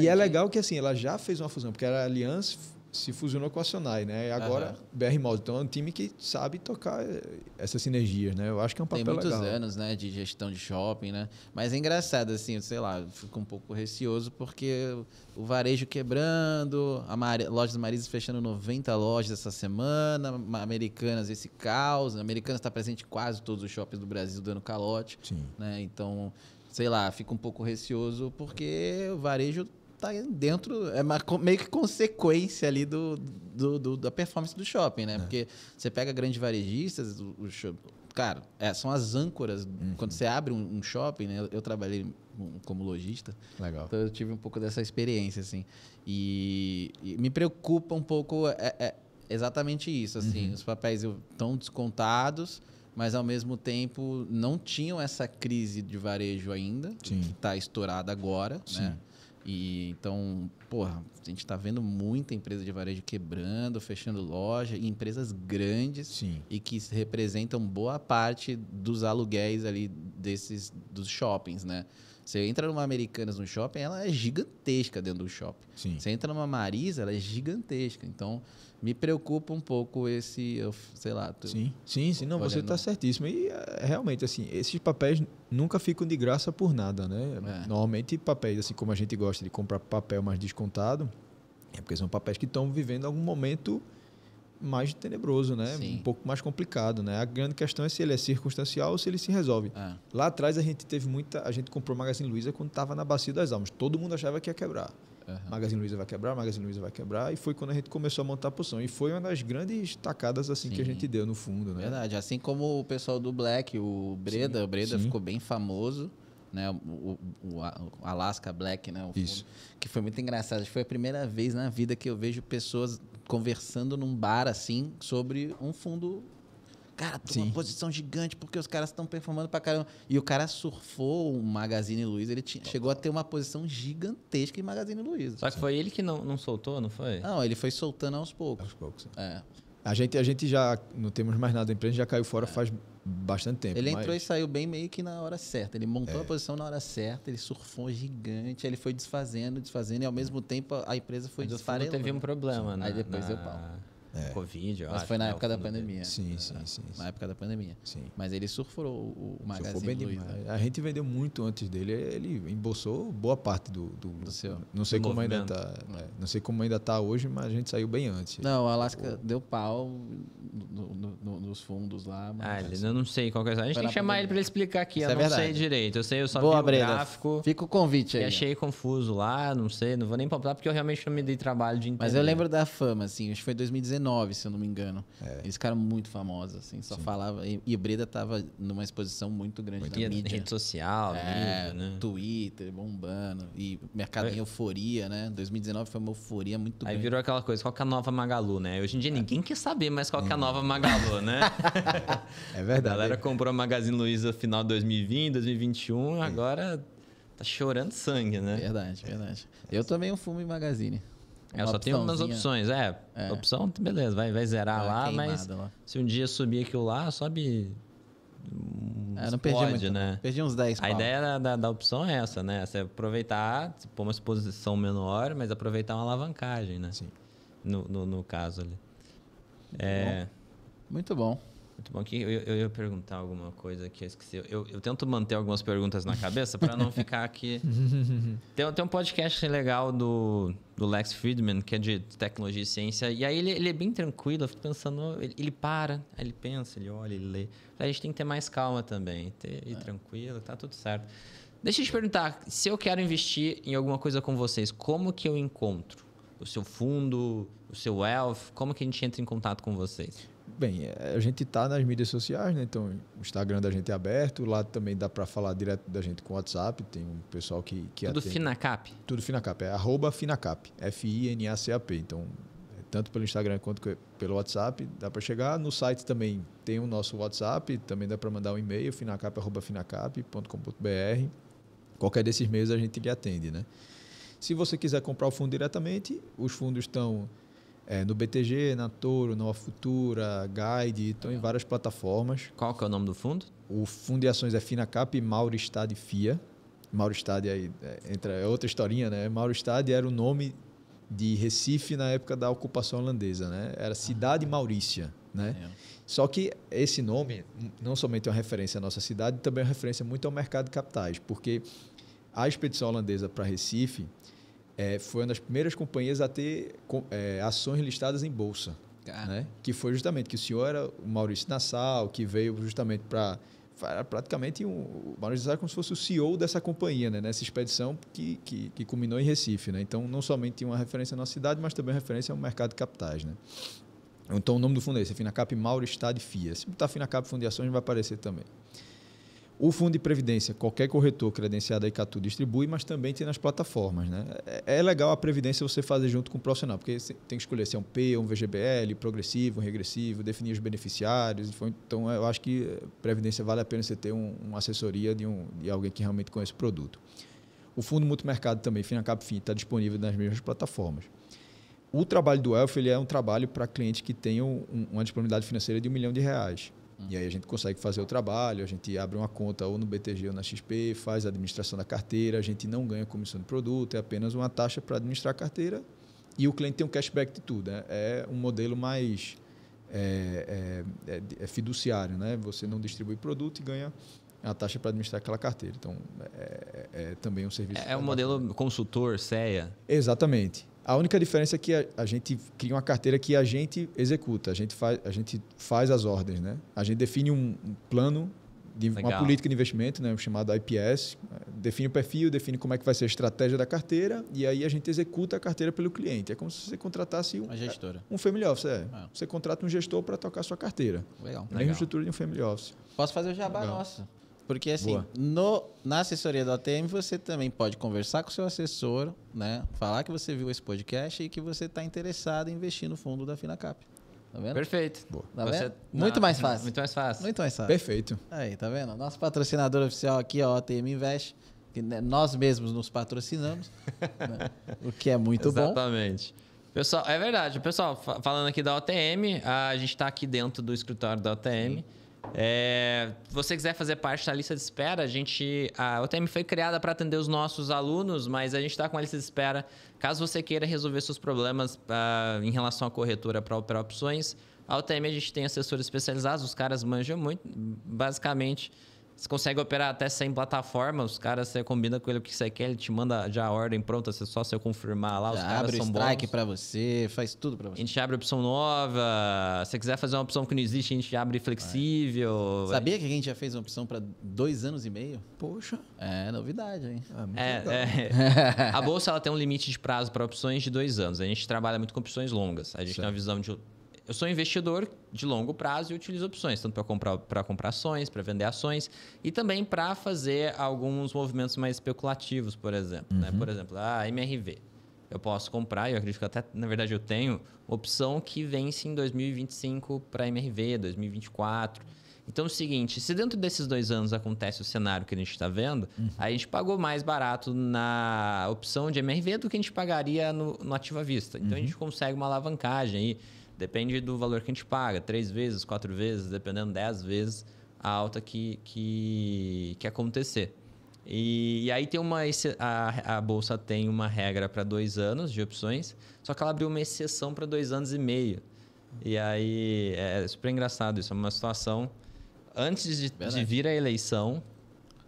E, e, é legal que assim, ela já fez uma fusão, porque era Aliança se fusionou com a Sonai, né? E agora uhum. BR Mold. Então é um time que sabe tocar eh, essas sinergias, né? Eu acho que é um papel legal. Tem muitos legal. anos, né, de gestão de shopping, né? Mas é engraçado assim, sei lá, fico um pouco receoso porque o varejo quebrando, a Mar... lojas Marisa fechando 90 lojas essa semana, Americanas esse caos, né? Americanas está presente em quase todos os shoppings do Brasil dando calote, Sim. né? Então, sei lá, fico um pouco receoso porque o varejo tá dentro, é uma, meio que consequência ali do, do, do, da performance do shopping, né? É. Porque você pega grandes varejistas, o, o shopping, cara, é, são as âncoras. Uhum. Quando você abre um, um shopping, né? Eu, trabalhei como lojista. Legal. Então eu tive um pouco dessa experiência, assim. E, e me preocupa um pouco é, é exatamente isso, assim. Uhum. Os papéis estão descontados, mas ao mesmo tempo não tinham essa crise de varejo ainda, Sim. que está estourada agora, Sim. né? Sim. E então, porra, a gente está vendo muita empresa de varejo quebrando, fechando loja, e empresas grandes Sim. e que representam boa parte dos aluguéis ali desses dos shoppings, né? Você entra numa Americanas no shopping, ela é gigantesca dentro do shopping. Sim. Você entra numa Marisa, ela é gigantesca. Então, me preocupa um pouco esse, eu, sei lá. Sim, sim, sim. Não, você está certíssimo. E eh, realmente, assim, esses papéis nunca ficam de graça por nada, né? É. Normalmente, papéis, assim, como a gente gosta de comprar papel mais descontado, é porque são papéis que estão vivendo algum momento mais tenebroso, né? Sim. Um pouco mais complicado, né? A grande questão é se ele é circunstancial ou se ele se resolve. É. Lá atrás a gente teve muita, a gente comprou o Magazine Luiza quando estava na bacia das almas. Todo mundo achava que ia quebrar. Uhum. Magazine Luiza vai quebrar, Magazine Luiza vai quebrar. E foi quando a gente começou a montar a poção. E foi uma das grandes tacadas assim Sim. que a gente deu no fundo, né? Verdade. Assim como o pessoal do Black, o Breda, Sim. o Breda Sim. ficou bem famoso. Né, o, o, Alaska Black, né, fundo, que foi muito engraçado. Foi a primeira vez na vida que eu vejo pessoas conversando num bar, assim, sobre um fundo. Cara, tô uma posição gigante, porque os caras estão performando pra caramba. E o cara surfou o Magazine Luiza, ele tinha, chegou a ter uma posição gigantesca em Magazine Luiza. Só que foi ele que não, não soltou, não foi? Não, ele foi soltando aos poucos. Aos poucos. É. A gente, a gente já não temos mais nada. A empresa já caiu fora é. faz bastante tempo. Ele mas... entrou e saiu bem meio que na hora certa. Ele montou é. a posição na hora certa, ele surfou gigante, aí ele foi desfazendo, desfazendo, e ao mesmo tempo a empresa foi desfazendo. Teve um problema, né? Aí depois na... eu pau. É. Covid, eu Mas acho, foi na né, época da pandemia. Sim, sim, sim, ah, sim. Na época da pandemia. Sim. Mas ele surfou o, o Magazine Luiza. Né? A gente vendeu muito antes dele. Ele embolsou boa parte do, do, do seu. Não sei como ainda tá. É, não sei como ainda tá hoje, mas a gente saiu bem antes. Não, o Alaska o... deu pau no, no, nos fundos lá. ah, assim, eu não sei qual que é. A gente tem que chamar pandemia. ele para ele explicar aqui. Isso eu é não verdade. sei direito. Eu sei, eu só boa, vi o gráfico. Fica o convite aí. achei confuso lá, não sei, não vou nem palpitar porque eu realmente não me dei trabalho de entender. Mas eu lembro da fama, assim, acho que foi 2019. XIX, se eu não me engano. É. Eles ficaram muito famosos, assim, só Sim. falava. E, Ibreda Breda tava numa exposição muito grande muito na mídia. Rede social, é, né? Twitter, bombando. E mercado é. em euforia, né? 2019 foi uma euforia muito Aí grande. virou aquela coisa, qual que é a nova Magalu, né? Hoje em dia é. ninguém quer saber mais qual que é a nova Magalu, né? é verdade. A galera comprou a Magazine Luiza no final de 2020, 2021, agora tá chorando sangue, né? Verdade, verdade. Eu também fumo em Magazine eu é, só tenho umas opções. É, é, opção, beleza, vai, vai zerar lá, mas lá. se um dia subir aquilo lá, sobe. é, não perdi pode, muito, né? Perdi uns 10 pau. A ideia da, da, da, opção é essa, né? Você aproveitar, pôr tipo, uma exposição menor, mas aproveitar uma alavancagem, né? Sim. No, no, no caso ali. Muito é... Bom. Muito bom. Muito bom. aqui eu, eu ia perguntar alguma coisa que eu esqueci. Eu, eu tento manter algumas perguntas na cabeça para não ficar aqui. Tem, tem um podcast legal do, do Lex Friedman, que é de tecnologia e ciência. E aí ele, ele é bem tranquilo, eu fico pensando. Ele, ele para, ele pensa, ele olha, ele lê. A gente tem que ter mais calma também. Ter, ir é. tranquilo, tá tudo certo. Deixa eu te perguntar, se eu quero investir em alguma coisa com vocês, como que eu encontro? O seu fundo, o seu wealth, como que a gente entra em contato com vocês? Bem, é, a gente está nas mídias sociais, né? Então, o Instagram da gente é aberto, lá também dá para falar direto da gente com o WhatsApp, tem um pessoal que, que Tudo atende. Finacap? Tudo Finacap, é arroba Finacap, F-I-N-A-C-A-P. Então, é, tanto pelo Instagram quanto pelo WhatsApp, dá para chegar. No site também tem o nosso WhatsApp, também dá para mandar um e-mail, finacap.finacap.com.br. Qualquer desses meios a gente lhe atende, né? Se você quiser comprar o fundo diretamente, os fundos estão é, no BTG, na Toro, Nova Futura, Guide, estão em várias plataformas. Qual que é o nome do fundo? O fundo de ações é Finacap, Mauro Stade FIA. Mauro aí, é, entra, é outra historinha, né? Mauro era o nome de Recife na época da ocupação holandesa, né? Era Cidade Maurícia, né? É. Só que esse nome não somente é uma referência à nossa cidade, também é uma referência muito ao mercado de capitais, porque a expedição holandesa para Recife é, foi uma das primeiras companhias a ter é, ações listadas em bolsa. Né? Que foi justamente que o senhor era o Maurício Nassau, que veio justamente para praticamente um, o Maurício Nassau como se fosse o CEO dessa companhia, né? nessa expedição que, que, que culminou em Recife. Né? Então, não somente tinha uma referência à nossa cidade, mas também referência ao mercado de capitais. Né? Então, o nome do fundo é esse, Finacap Mauro Estado e FIA. Se botar Finacap Fundações, vai aparecer também. O fundo de previdência, qualquer corretor credenciado a Icatu distribui, mas também tem nas plataformas. Né? É, é legal a previdência você fazer junto com o profissional, porque você tem que escolher se é um P, um VGBL, progressivo, um regressivo, definir os beneficiários. Então, eu acho que eh, previdência vale a pena você ter um, uma assessoria de, um, de alguém que realmente conhece o produto. O fundo multimercado também, Finacap Fim, está disponível nas mesmas plataformas. O trabalho do Elf ele é um trabalho para clientes que tenham uma disponibilidade financeira de um milhão de reais. Uhum. E aí a gente consegue fazer o trabalho, a gente abre uma conta ou no BTG ou na XP, faz a administração da carteira, a gente não ganha comissão de produto, é apenas uma taxa para administrar a carteira e o cliente tem um cashback de tudo. Né? É um modelo mais é, é, é, é fiduciário, né? Você não distribui produto e ganha a taxa para administrar aquela carteira. Então, é, é, é também um serviço. É, é um modelo consultor, CEA? Exatamente. A única diferença é que a, a, gente cria uma carteira que a gente executa, a gente faz, a gente faz as ordens, né? A gente define um, um plano de Legal. uma política de investimento, né, chamado IPS, define o perfil, define como é que vai ser a estratégia da carteira e aí a gente executa a carteira pelo cliente. É como se você contratasse um, uma gestora. um family office, é. Ah. Você contrata um gestor para tocar a sua carteira. Legal. É mesma Legal. estrutura de um family office. Posso fazer o jabá Legal. nosso. Porque assim, no, na assessoria do ATM você também pode conversar com o seu assessor, né? Falar que você viu esse podcast e que você está interessado em investir no fundo da Finacap. Tá vendo? Perfeito. Boa. Tá vendo? muito mais fácil. Muito mais fácil. Muito mais fácil. Perfeito. Aí, tá vendo? Nosso patrocinador oficial aqui, ó, ATM Invest, que né, nós mesmos nos patrocinamos, né? o que é muito Exatamente. bom. Exatamente. Pessoal, é verdade. Pessoal, falando aqui da OTM, a gente está aqui dentro do escritório da OTM. Sim. É, se você quiser fazer parte da lista de espera, a gente. A OTM foi criada para atender os nossos alunos, mas a gente está com a lista de espera. Caso você queira resolver seus problemas uh, em relação à corretora para operar opções, a OTM a gente tem assessores especializados, os caras manjam muito, basicamente. Você consegue operar até sem plataforma, os caras, você combina com ele o que você quer, ele te manda já a ordem pronta, você só se eu confirmar lá, já os caras abre são strike bons. pra você, faz tudo pra você. A gente abre opção nova, se você quiser fazer uma opção que não existe, a gente abre flexível. É. Sabia que a gente já fez uma opção pra dois anos e meio? Poxa. É, novidade, hein? Ah, é, é, é. A bolsa, ela tem um limite de prazo para opções de dois anos. A gente trabalha muito com opções longas. A gente certo. tem uma visão de eu sou investidor de longo prazo e utilizo opções, tanto para comprar, comprar ações, para vender ações e também para fazer alguns movimentos mais especulativos, por exemplo. Né? Uhum. Né? Por exemplo, a ah, MRV. Eu posso comprar, eu acredito que até, na verdade, eu tenho opção que vence em 2025 para MRV, 2024. Então é o seguinte, se dentro desses dois anos acontece o cenário que a gente está vendo, uhum. a gente pagou mais barato na opção de MRV do que a gente pagaria no, no ativo à vista. Então uhum. a gente uhum. consegue uma alavancagem aí Depende do valor que a gente paga, três vezes, quatro vezes, dependendo, dez vezes a alta que, que, que acontecer. E, e, aí tem uma a, a bolsa tem uma regra para dois anos de opções, só que ela abriu uma exceção para dois anos e meio. E aí é super engraçado isso, é uma situação antes de, de vir a eleição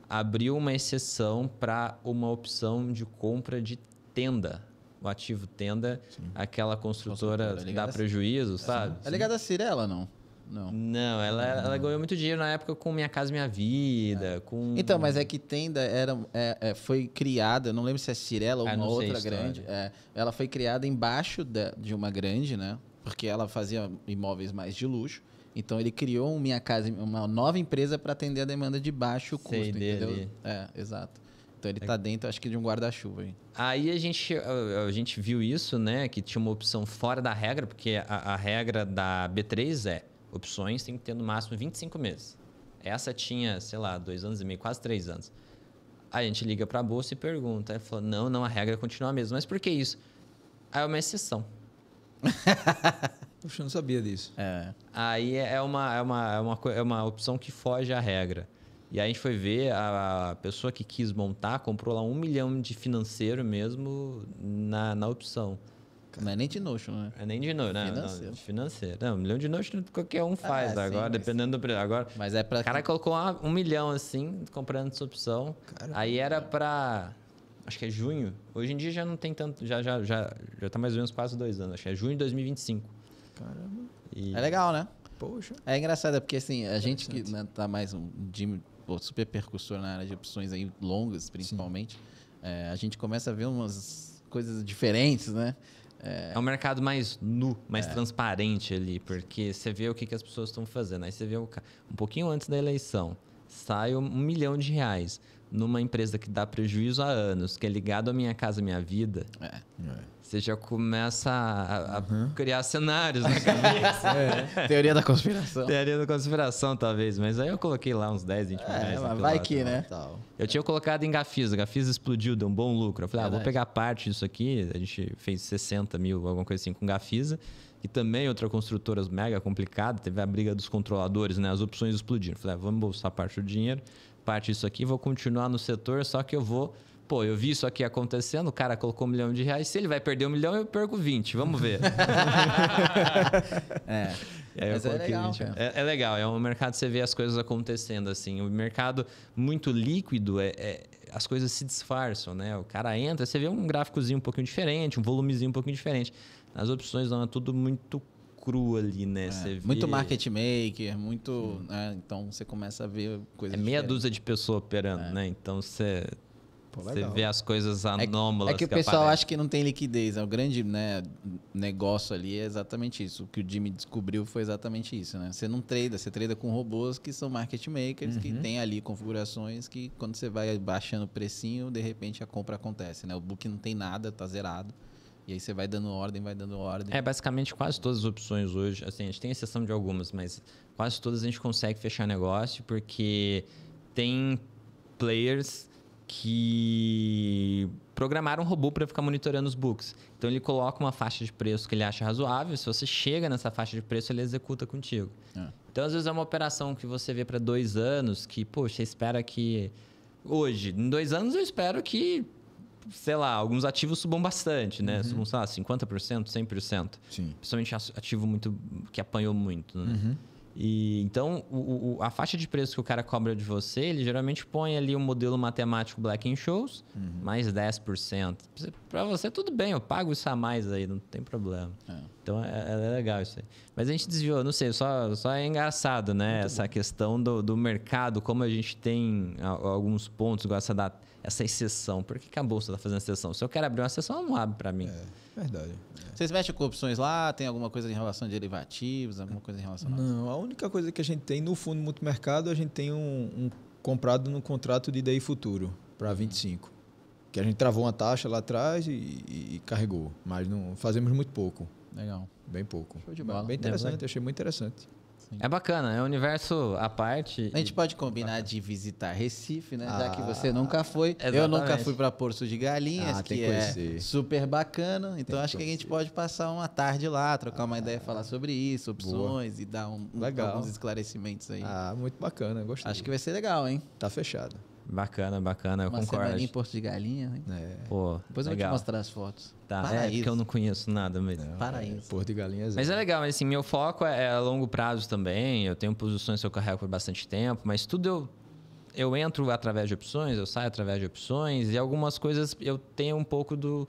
abriu uma exceção para uma opção de compra de tenda ativo tenda, Sim. aquela construtora, construtora dá prejuízo, é, sabe? É ligada à Cirela, não? Não. Não, ela, não. Ah. ela ganhou muito dinheiro na época com Minha Casa Minha Vida, é. com... Então, mas é que Tenda era, é, é, foi criada, não lembro se é Cirela ou ah, uma outra grande. É, ela foi criada embaixo de, de uma grande, né? Porque ela fazia imóveis mais de luxo. Então ele criou um Minha Casa, uma nova empresa para atender a demanda de baixo custo, Sei entendeu? Dele. É, exato. Então ele está dentro, acho que, de um guarda-chuva. Aí. aí a gente, a, a, gente viu isso, né? Que tinha uma opção fora da regra, porque a, a regra da B3 é opções tem que ter no máximo 25 meses. Essa tinha, sei lá, dois anos e meio, quase três anos. Aí a gente liga para bolsa e pergunta. Aí falou não, não, a regra continua a mesma. Mas por que isso? Aí ah, é uma exceção. Puxa, eu não sabia disso. É. Aí é uma, é, uma, é, uma, é uma opção que foge à regra. E aí a gente foi ver, a pessoa que quis montar comprou lá um milhão de financeiro mesmo na, na opção. Não é nem de nojo né? É nem de nojo né? Financeiro. Não, financeiro. Não, um milhão de Notion qualquer um ah, faz ah, é, agora, sim, dependendo mas... do preço. Agora, mas é para O cara colocou uma, um milhão assim, comprando essa opção. Caramba. Aí era pra... Acho que é junho. Hoje em dia já não tem tanto... Já, já, já, já tá mais ou menos quase dois anos. Acho que é junho de 2025. Caramba. E... É legal, né? Poxa. É engraçado, é porque assim, a gente que né, tá mais um... Jimmy pô, super área de opções aí longas, principalmente, é, a gente começa a ver umas coisas diferentes, né? É. é, um mercado mais nu, mais é. transparente ali, porque você vê o que, que as pessoas estão fazendo. Aí você vê o, um pouquinho antes da eleição, sai um milhão de reais numa empresa que dá prejuízo há anos, que é ligado à Minha Casa Minha Vida. É. é você já começa a, a uhum. criar cenários na né, cabeça. é. Teoria da conspiração. Teoria da conspiração, talvez. Mas aí eu coloquei lá uns 10, 20 mil É, vai que, né? né? Eu tinha colocado em Gafisa. Gafisa explodiu, deu um bom lucro. Eu falei, Verdade. ah, vou pegar parte disso aqui. A gente fez 60 mil, alguma coisa assim, com Gafisa. E também outra construtora mega complicada. Teve a briga dos controladores, né? As opções explodiram. Eu falei, ah, vamos bolsar parte do dinheiro, parte disso aqui. Vou continuar no setor, só que eu vou Pô, eu vi isso aqui acontecendo, o cara colocou um milhão de reais. Se ele vai perder um milhão, eu perco 20. Vamos ver. é. É, Mas é legal, é, é, legal, é um mercado você vê as coisas acontecendo assim. O mercado muito líquido, é, é, as coisas se disfarçam, né? O cara entra, você vê um gráficozinho um pouquinho diferente, um volumezinho um pouquinho diferente. As opções não é tudo muito cru ali, né? É, muito market maker, muito. Né? Então você começa a ver coisas. É meia diferentes. dúzia de pessoas operando, é. né? Então você Pô, você vê as coisas anômalas. É, é que, é que, o pessoal aparecem. acha que não tem liquidez. É o grande né, negócio ali é exatamente isso. O que o Jimmy descobriu foi exatamente isso. Né? Você não trada, você trada com robôs que são market makers, uhum. que tem ali configurações que quando você vai baixando o precinho, de repente a compra acontece. Né? O book não tem nada, tá zerado. E aí você vai dando ordem, vai dando ordem. É, basicamente quase todas as opções hoje, assim, a gente tem exceção de algumas, mas quase todas a gente consegue fechar negócio porque tem players que programaram um robô para ficar monitorando os books. Então ele coloca uma faixa de preço que ele acha razoável, se você chega nessa faixa de preço, ele executa contigo. É. Então às vezes é uma operação que você vê para dois anos, que, poxa, espera que. Hoje, em dois anos eu espero que, sei lá, alguns ativos subam bastante, né? Uhum. Subam, sei lá, 50%, 100%. Sim. Principalmente ativo muito que apanhou muito, né? Uhum. E, então, o, o, a faixa de preço que o cara cobra de você, ele geralmente põe ali o um modelo matemático Black and Shows, uhum. mais 10%. Para você, tudo bem, eu pago isso a mais aí, não tem problema. É. Então, é, é, é, legal isso aí. Mas a gente desviou, não sei, só, só é engraçado, né? Muito essa bom. questão do, do mercado, como a gente tem alguns pontos, gosta da essa exceção. Por que, que a bolsa está fazendo exceção? Se eu quero abrir uma exceção, ela não abre para mim. É, verdade. É. Vocês mexem com opções lá? Tem alguma coisa em relação a derivativos? Alguma coisa em relação Não, a única coisa que a gente tem no fundo multimercado, a gente tem um, um comprado no contrato de DI futuro para 25. Uhum. Que a gente travou uma taxa lá atrás e, e, e carregou. Mas não fazemos muito pouco. Legal. Bem pouco. Show de bola. Bem interessante, achei muito interessante. Sim. É bacana, é um universo à parte. A gente e... pode combinar de visitar Recife, né? Ah, Já que ah, você nunca foi. Exatamente. Eu nunca fui para Porto de Galinhas, ah, que, que é super bacana. Então tem acho que, que, a gente pode passar uma tarde lá, trocar uma ideia, falar sobre isso, opções boa. e dar um, alguns esclarecimentos aí. Ah, muito bacana, gostei. Acho que vai ser legal, hein? Tá fechado. Bacana, bacana, eu uma concordo. Uma em Porto de Galinha, hein? É. Pô, Depois legal. eu vou te mostrar as fotos. Tá, é porque eu não conheço nada mesmo. Não, é, Paraíso. É, Porto de Galinhas. É mas é legal, mas assim, meu foco é, é, a longo prazo também. Eu tenho posições que eu carrego por bastante tempo, mas tudo eu, eu entro através de opções, eu saio através de opções, e algumas coisas eu tenho um pouco do,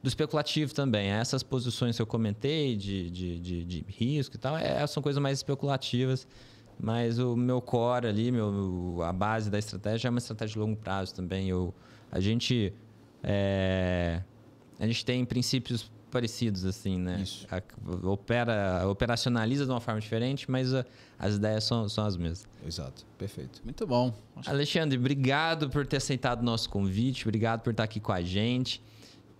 do especulativo também. Essas posições que eu comentei de, de, de, de risco e tal, é, são coisas mais especulativas. Mas o meu core ali, meu, a base da estratégia é uma estratégia de longo prazo também. Eu, a gente. É, a gente tem princípios parecidos, assim, né? Isso. A, opera, operacionaliza de uma forma diferente, mas a, ah, as ideias são, são as mesmas. Exato, perfeito. Muito bom. Acho... Alexandre, obrigado por ter aceitado o nosso convite, obrigado por estar aqui com a gente.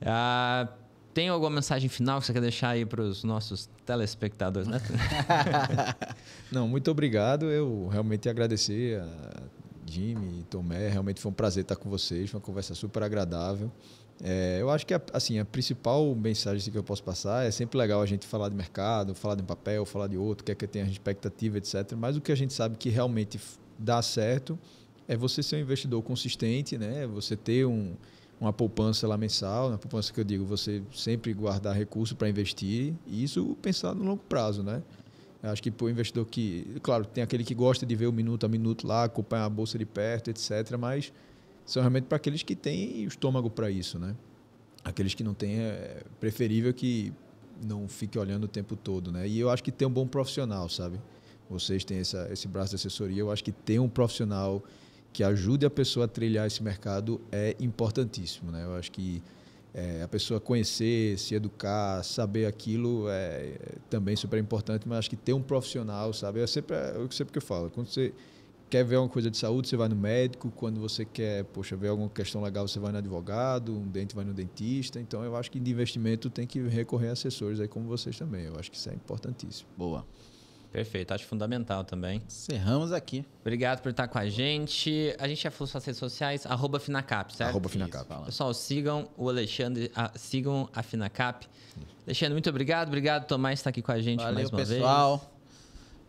Ah, tem alguma mensagem final que você quer deixar aí para os nossos telespectadores? Né? Não, muito obrigado. Eu realmente agradecer a Jimmy e Tomé. Realmente foi um prazer estar com vocês. Foi uma conversa super agradável. É, eu acho que a, assim, a principal mensagem que eu posso passar é sempre legal a gente falar de mercado, falar de um papel, falar de outro, o que é que tem a expectativa, etc. Mas o que a gente sabe que realmente dá certo é você ser um investidor consistente, né? você ter um, uma poupança lá mensal, uma poupança que eu digo, você sempre guardar recurso para investir, e isso pensar no longo prazo. Né? Eu acho que para o investidor que, claro, tem aquele que gosta de ver o minuto a minuto lá, acompanhar a bolsa de perto, etc., mas são realmente para aqueles que têm o estômago para isso, né? Aqueles que não têm, é preferível que não fique olhando o tempo todo, né? E eu acho que ter um bom profissional, sabe? Vocês têm essa, esse braço de assessoria, eu acho que ter um profissional que ajude a pessoa a trilhar esse mercado é importantíssimo, né? Eu acho que é, a pessoa conhecer, se educar, saber aquilo é, é também super importante, mas acho que ter um profissional, sabe? É sempre é, sempre que eu falo, quando você quer ver alguma coisa de saúde, você vai no médico. Quando você quer, poxa, ver alguma questão legal, você vai no advogado, um dente vai no dentista. Então, eu acho que de investimento tem que recorrer a assessores aí como vocês também. Eu acho que isso é importantíssimo. Boa. Perfeito, acho fundamental também. Cerramos aqui. Obrigado por estar com a gente. A gente já falou suas redes sociais, arroba Finacap, certo? Arroba Finacap. Isso, Pessoal, sigam o Alexandre, a, sigam a Finacap. Alexandre, muito obrigado. Obrigado, Tomás, por estar aqui com a gente Valeu, mais uma pessoal. vez. pessoal.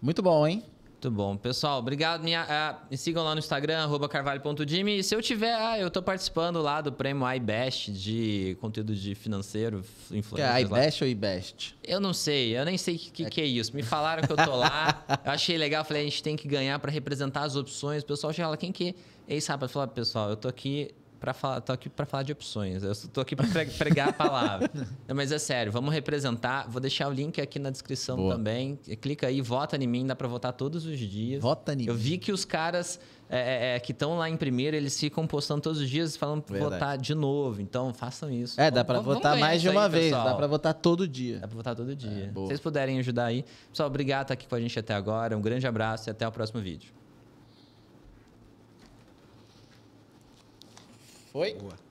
Muito bom, hein? Muito bom. Pessoal, obrigado. Minha, uh, me sigam lá no Instagram, @carvalho_dime. E se eu tiver, ah, eu tô participando lá do prêmio iBest de conteúdo de financeiro, influencer. É iBest ou iBest? Eu não sei, eu nem sei o que, que, é. que, é isso. Me falaram que eu tô lá, eu achei legal, falei, a gente tem que ganhar para representar as opções. O pessoal já fala, quem que é sabe? eu Falar, pessoal, eu tô aqui para falar, tô aqui para falar de opções. Eu tô aqui para pregar a palavra. Não, mas é sério, vamos representar. Vou deixar o link aqui na descrição Boa. também. Clica aí, vota em mim, dá para votar todos os dias. Vota em mim. Eu vi que os caras é, é, é que estão lá em primeiro, eles ficam postando todos os dias falando para votar de novo. Então, façam isso. É, dá para votar mais de uma aí, vez, pessoal. dá para votar todo dia. Dá para votar todo é, dia. É, Se vocês puderem ajudar aí. Pessoal, obrigado por estar aqui com a gente até agora. Um grande abraço e até o próximo vídeo. Foi? Boa.